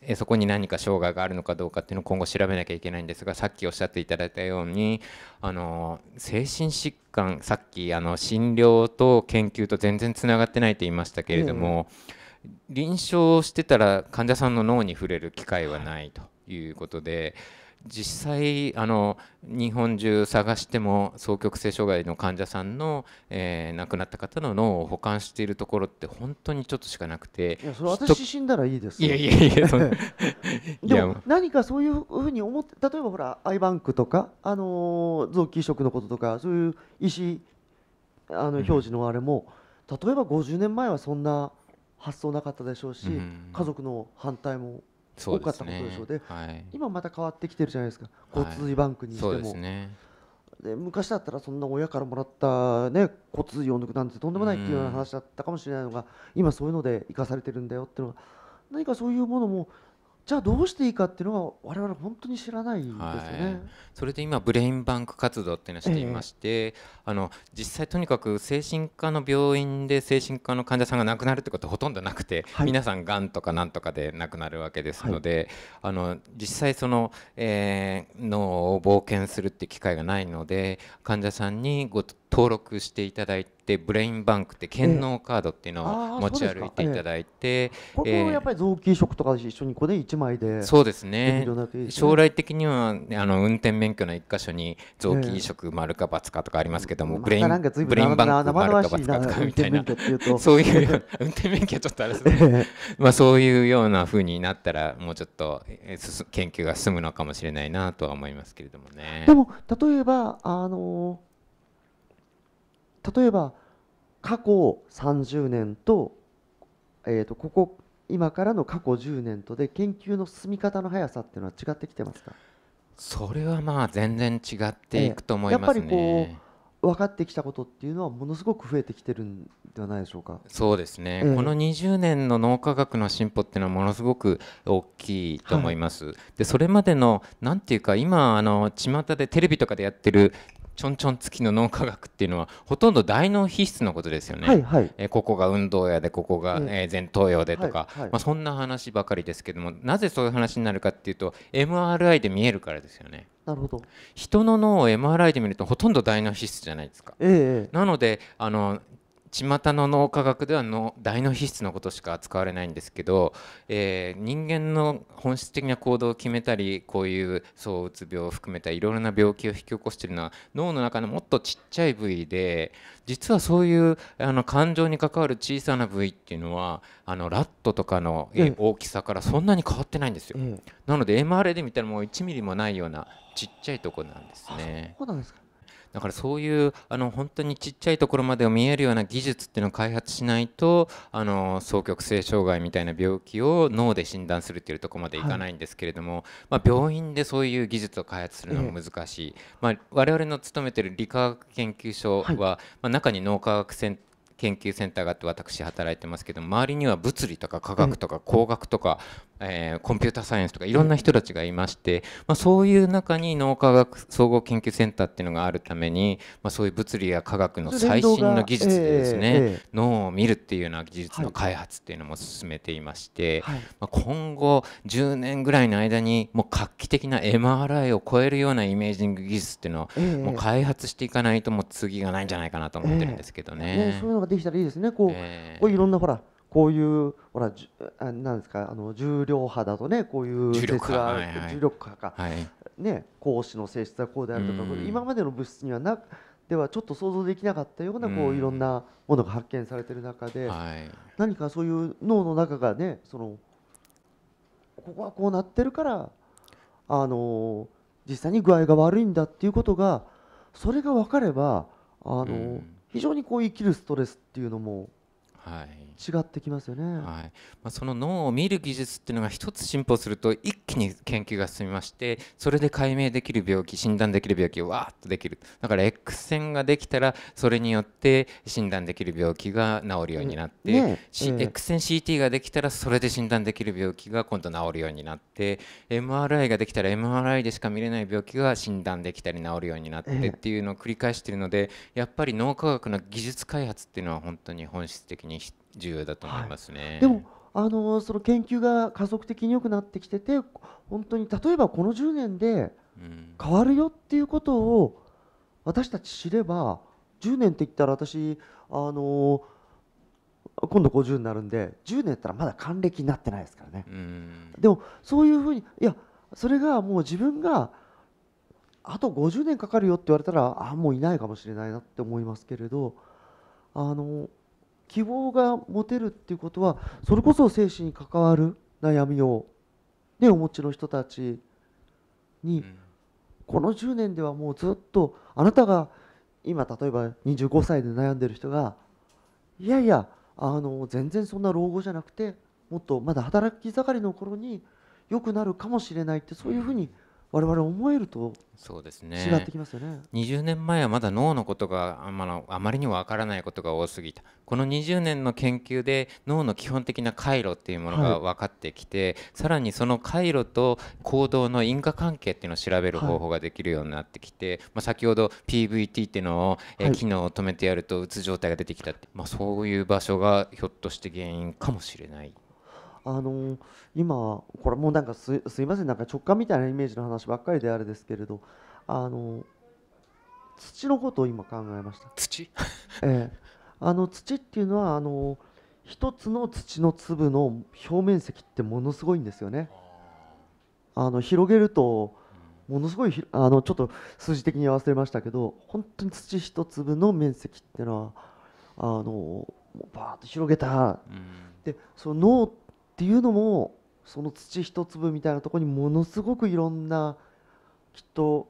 S1: えそこに何か障害があるのかどうかっていうのを今後調べなきゃいけないんですがさっきおっしゃっていただいたようにあの精神疾患さっきあの診療と研究と全然つながってないと言いましたけれども。臨床してたら患者さんの脳に触れる機会はないと、はいいうことで実際あの日本中探しても双極性障害の患者さんの、えー、亡くなった方の脳を保管しているところって本当にちょっとしかなくていやそれ私死んだらいいですいやいやいや
S2: でも何かそういうふうに思って例えばほらアイバンクとか、あの臓器移植のこととかそういう意思あの表示のあれも、うん、例えば50年前はそんな発想なかったでしょうし、うん、家族の反対も多かったことでしょうで、ねはい、今また変わってきてるじゃないですか骨髄バンクにしても。はいで昔だったらそんな親からもらった、ね、骨髄を抜くなんてとんでもないっていうような話だったかもしれないのが今そういうので生かされてるんだよっていうのが何かそういうものもじゃあどうしていいかっていうのは我々本当に知らないですよね、はい、
S1: それで今ブレインバンク活動っていうのをしていまして、えー、あの実際とにかく精神科の病院で精神科の患者さんが亡くなるってことはほとんどなくて、はい、皆さんがんとかなんとかで亡くなるわけですので、はい、あの実際その、えー、脳を冒険するって機会がないので患者さんにご登録していただいてブレインバンクって健能カードっていうのを持ち歩いていただいて、これもやっ
S2: ぱり臓器移植とか一緒にこれ1枚でそうですね将来
S1: 的にはあの運転免許の一箇所に臓器移植丸か×かとかありますけども、ブレインバンク丸か×かかみたいなそういう運転免許はちょっとあれですね、まあそういうようなふうになったらもうちょっと研究が進むのかもしれないなとは思いますけれどもね。
S2: でも例えばあの例えば過去30年と,、えー、とここ今からの過去10年とで研究の進み方の速さっていうのは違ってきてますかそれは
S1: まあ全然違っていくと思いますね、えー、やっ
S2: ぱりこう分かってきたことっていうのはものすごく増えてきてるんではないでしょうか
S1: そうですね、えー、この20年の脳科学の進歩っていうのはものすごく大きいと思います、はい、でそれまでのなんていうか今あの巷でテレビとかでやってるちょんちょん付きの脳科学っていうのはほとんど大脳皮質のことですよね。はいはい、えー、ここが運動やでここが、え前頭葉でとか、はいはい、まあ、そんな話ばかりですけどもなぜそういう話になるかっていうと MRI で見えるからですよね。なるほど人の脳を MRI で見るとほとんど大脳皮質じゃないですか、えー、なのであの巷の脳科学ではの大脳皮質のことしか扱われないんですけど、えー、人間の本質的な行動を決めたりこういうそううつ病を含めたいろいろな病気を引き起こしているのは脳の中のもっとちっちゃい部位で実はそういうあの感情に関わる小さな部位っていうのはあのラットとかの大きさからそんなに変わってないんですよ。うん、なので MRA で見たらもう1ミリもないようなちっちゃいとこなんですね。そうなんですかだからそういうあの本当にちっちゃいところまでを見えるような技術っていうのを開発しないとあの双極性障害みたいな病気を脳で診断するっていうとこまでいかないんですけれども、はい、まあ、病院でそういう技術を開発するのも難しい、ええ、まあ、我々の勤めてる理化学研究所は、はい、まあ、中に脳科学センター研究センターがあって私働いてますけど周りには物理とか科学とか工学とか、えー、コンピューターサイエンスとかいろんな人たちがいまして、まあ、そういう中に脳科学総合研究センターっていうのがあるために、まあ、そういう物理や科学の最新の技術でですね、脳を見るっていうような技術の開発っていうのも進めていまして、まあ、今後10年ぐらいの間にもう画期的な MRI を超えるようなイメージング技術っていうのをもう開発していかないともう次がないんじゃないかなと思ってるんですけどね。ね
S2: できたらいいですねこう、えー、こういろんなほらこういうほらあなんですかあの重量波だとねこういう鉄が重力波か、はい、ね光子の性質はこうであるとか今までの物質にはなではちょっと想像できなかったようなこういろんなものが発見されてる中で、はい、何かそういう脳の中がねそのここはこうなってるからあの実際に具合が悪いんだっていうことがそれが分かればあの、うん非常にこう生きるストレスっていうのも、はい、違ってきますよね、はいま
S1: あ、その脳を見る技術っていうのが一つ進歩すると一気に研究が進みましてそれで解明できる病気診断できる病気をわーっとできるだから X 線ができたらそれによって診断できる病気が治るようになって、ねえー、X 線 CT ができたらそれで診断できる病気が今度治るようになって MRI ができたら MRI でしか見れない病気が診断できたり治るようになってっていうのを繰り返しているのでやっぱり脳科学の技術開発っていうのは本当に本質的に必重要だと思いますね。はい、でも
S2: あのその研究が加速的に良くなってきてて本当に例えばこの10年で変わるよっていうことを私たち知れば10年って言ったら私あの今度50になるんで10年やったらまだ還暦になってないですからね。でもそういうふうにいやそれがもう自分があと50年かかるよって言われたらあもういないかもしれないなって思いますけれどあの希望が持てるっていうことはそれこそ生死に関わる悩みを、ね、お持ちの人たちに、この10年ではもうずっとあなたが今例えば25歳で悩んでる人がいやいやあの全然そんな老後じゃなくてもっとまだ働き盛りの頃に良くなるかもしれないってそういうふうに、うん我々思えると
S1: そうですね違ってきますよね20年前はまだ脳のことがあまあまりにもわからないことが多すぎたこの20年の研究で脳の基本的な回路っていうものが分かってきて、はい、さらにその回路と行動の因果関係っていうのを調べる方法ができるようになってきて、はい、まあ、先ほど PVT っていうのを、え機能を止めてやるとうつ状態が出てきたって、はい、まあ、そういう場所がひょっとして原因かもしれない。
S2: あの今これもうなんかすすいませんなんか直感みたいなイメージの話ばっかりであれですけれどあの土のことを今考えました土、えあの土っていうのはあの一つの土の粒の表面積ってものすごいんですよねあの広げるとものすごいあのちょっと数字的に忘れましたけど本当に土一粒の面積っていうのはあのバーッと広げた、うん、でその脳っていうのもその土一粒みたいなとこにものすごくいろんなきっと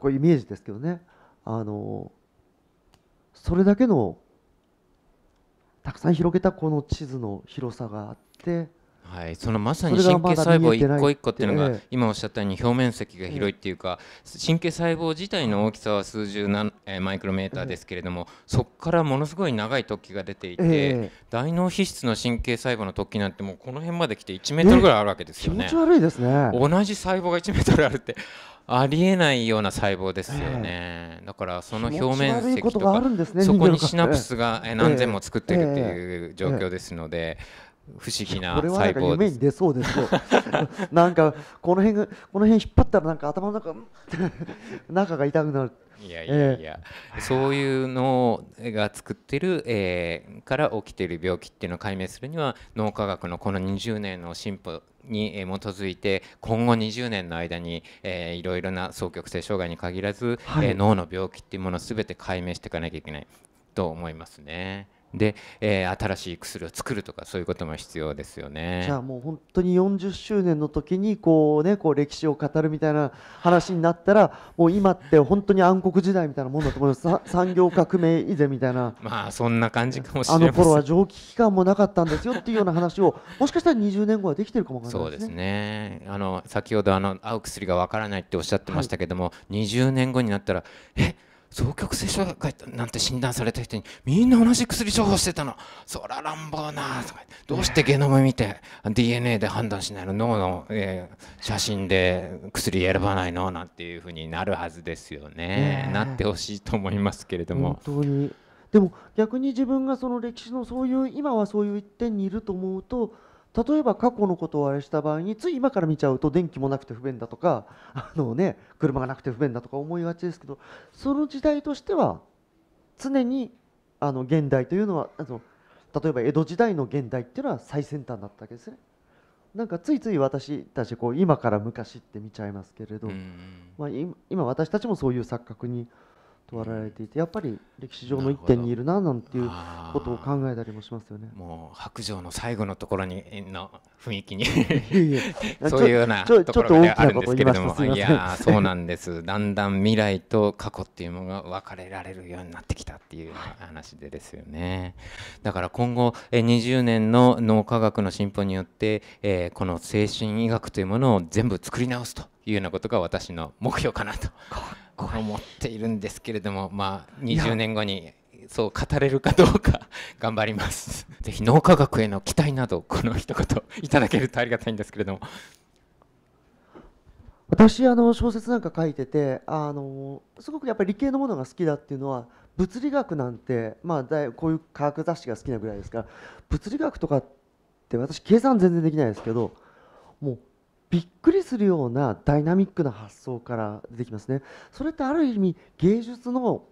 S2: これイメージですけどねあのそれだけのたくさん広げたこの地図の広さがあって。
S1: はい、そのまさに神経細胞一個一個っていうのが今おっしゃったように表面積が広いっていうか神経細胞自体の大きさは数十何、えー、マイクロメーターですけれどもそこからものすごい長い突起が出ていて大脳皮質の神経細胞の突起なんてもうこの辺まで来て1メートルぐらいあるわけですよね。気持ち悪いですね同じ細胞が1メートルあるってありえないような細胞ですよね、だからその表面積とか、そこにシナプスが何千も作ってるっていう状況ですので、えーえ不思議なこれはなんか夢に出そうですよ なん
S2: かこの辺この辺引っ張ったらなんか頭の中中が痛くなるいやいや
S1: いや、えー、そういうのが作ってる、えー、から起きてる病気っていうのを解明するには脳科学のこの20年の進歩に基づいて今後20年の間に、えー、いろいろな双極性障害に限らず、はい、えー、脳の病気っていうものを全て解明していかなきゃいけないと思いますね。で、えー、新しい薬を作るとかそういうことも必要ですよね。じゃあ
S2: もう本当に40周年の時にこうねこう歴史を語るみたいな話になったらもう今って本当に暗黒時代みたいなもんだと思います産業革命以前みたいな
S1: まあそんな感じかもしれないあの頃は
S2: 蒸気機関もなかったんですよっていうような話をもしかしたら20年後はできてるかもわからないですね。そうで
S1: すねあの先ほどあの合う薬がわからないっておっしゃってましたけども、はい、20年後になったらえっ双極性障害なんて診断された人にみんな同じ薬処方してたのそら乱暴なとかどうしてゲノム見て DNA で判断しないの脳の、えー、写真で薬選ばないのなんていうふうになるはずですよね、なってほしいと思いますけれども。
S2: でも逆に自分がその歴史のそういう今はそういう一点にいると思うと例えば過去のことをあれした場合につい今から見ちゃうと電気もなくて不便だとか あの、ね、車がなくて不便だとか思いがちですけどその時代としては常にあの現代というのはあの例えば江戸時代の現代っていうのは最先端だったわけですね。なんかついつい私たちこう今から昔って見ちゃいますけれど、まあ、今私たちもそういう錯覚に問われていてやっぱり歴史上の一点にいるななんていうことを考えたりもしますよね。もう白
S1: 状の最後のところにの雰囲気に そういうようなところであるんですけれどもいやそうなんですだんだん未来と過去っていうものが分かれられるようになってきたっていう話でですよね。だから今後20年の脳科学の進歩によって、えー、この精神医学というものを全部作り直すというようなことが私の目標かなと。思っているんですけれども、まあ、20年後にそう語れるかどうか 頑張ります ぜひ脳科学への期待などこの一言いただけるとありがたいんですけれども
S2: 私あの小説なんか書いててあのすごくやっぱり理系のものが好きだっていうのは物理学なんて、まあ、だいこういう科学雑誌が好きなぐらいですから物理学とかって私計算全然できないですけどもうびっくりするようなダイナミックな発想から出てきますね。それってある意味芸術の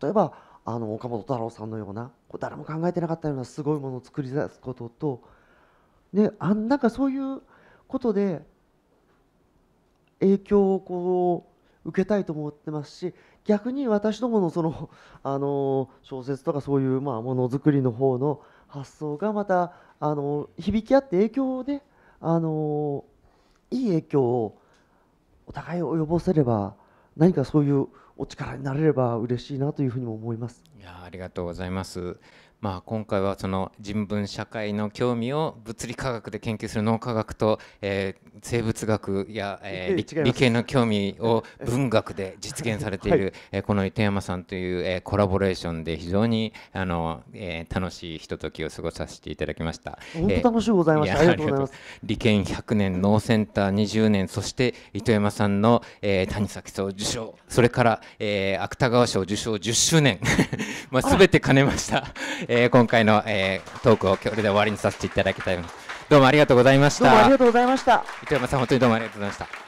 S2: 例えばあの岡本太郎さんのような誰も考えてなかったようなすごいものを作り出すこととであなんかそういうことで影響をこう受けたいと思ってますし逆に私どものその あの小説とかそういうまあものづくりの方の発想がまたあの響き合って影響をねあのいい影響をお互い及ぼせれば何かそういうお力になれれば嬉しいなというふうにも思いますいやありがと
S1: うございますまあ、今回はその人文社会の興味を物理科学で研究する脳科学と、えー、生物学や、えー、理系の興味を文学で実現されている、はい、えー、この伊藤山さんという、えー、コラボレーションで非常にあの、えー、楽しいひとときを過ごさせていただきました。本当楽しいございました、えー、ありがとうございます。理研100年脳センター20年そして伊藤山さんの、えー、谷崎総受賞それから、えー、芥川賞受賞10周年 まあ全て兼ねました。えー、今回の、えー、トークをこれで終わりにさせていただきたいどうもありがとうございました。どうもありがと
S2: うございました。
S1: 糸山さん、本当にどうもありがとうございました。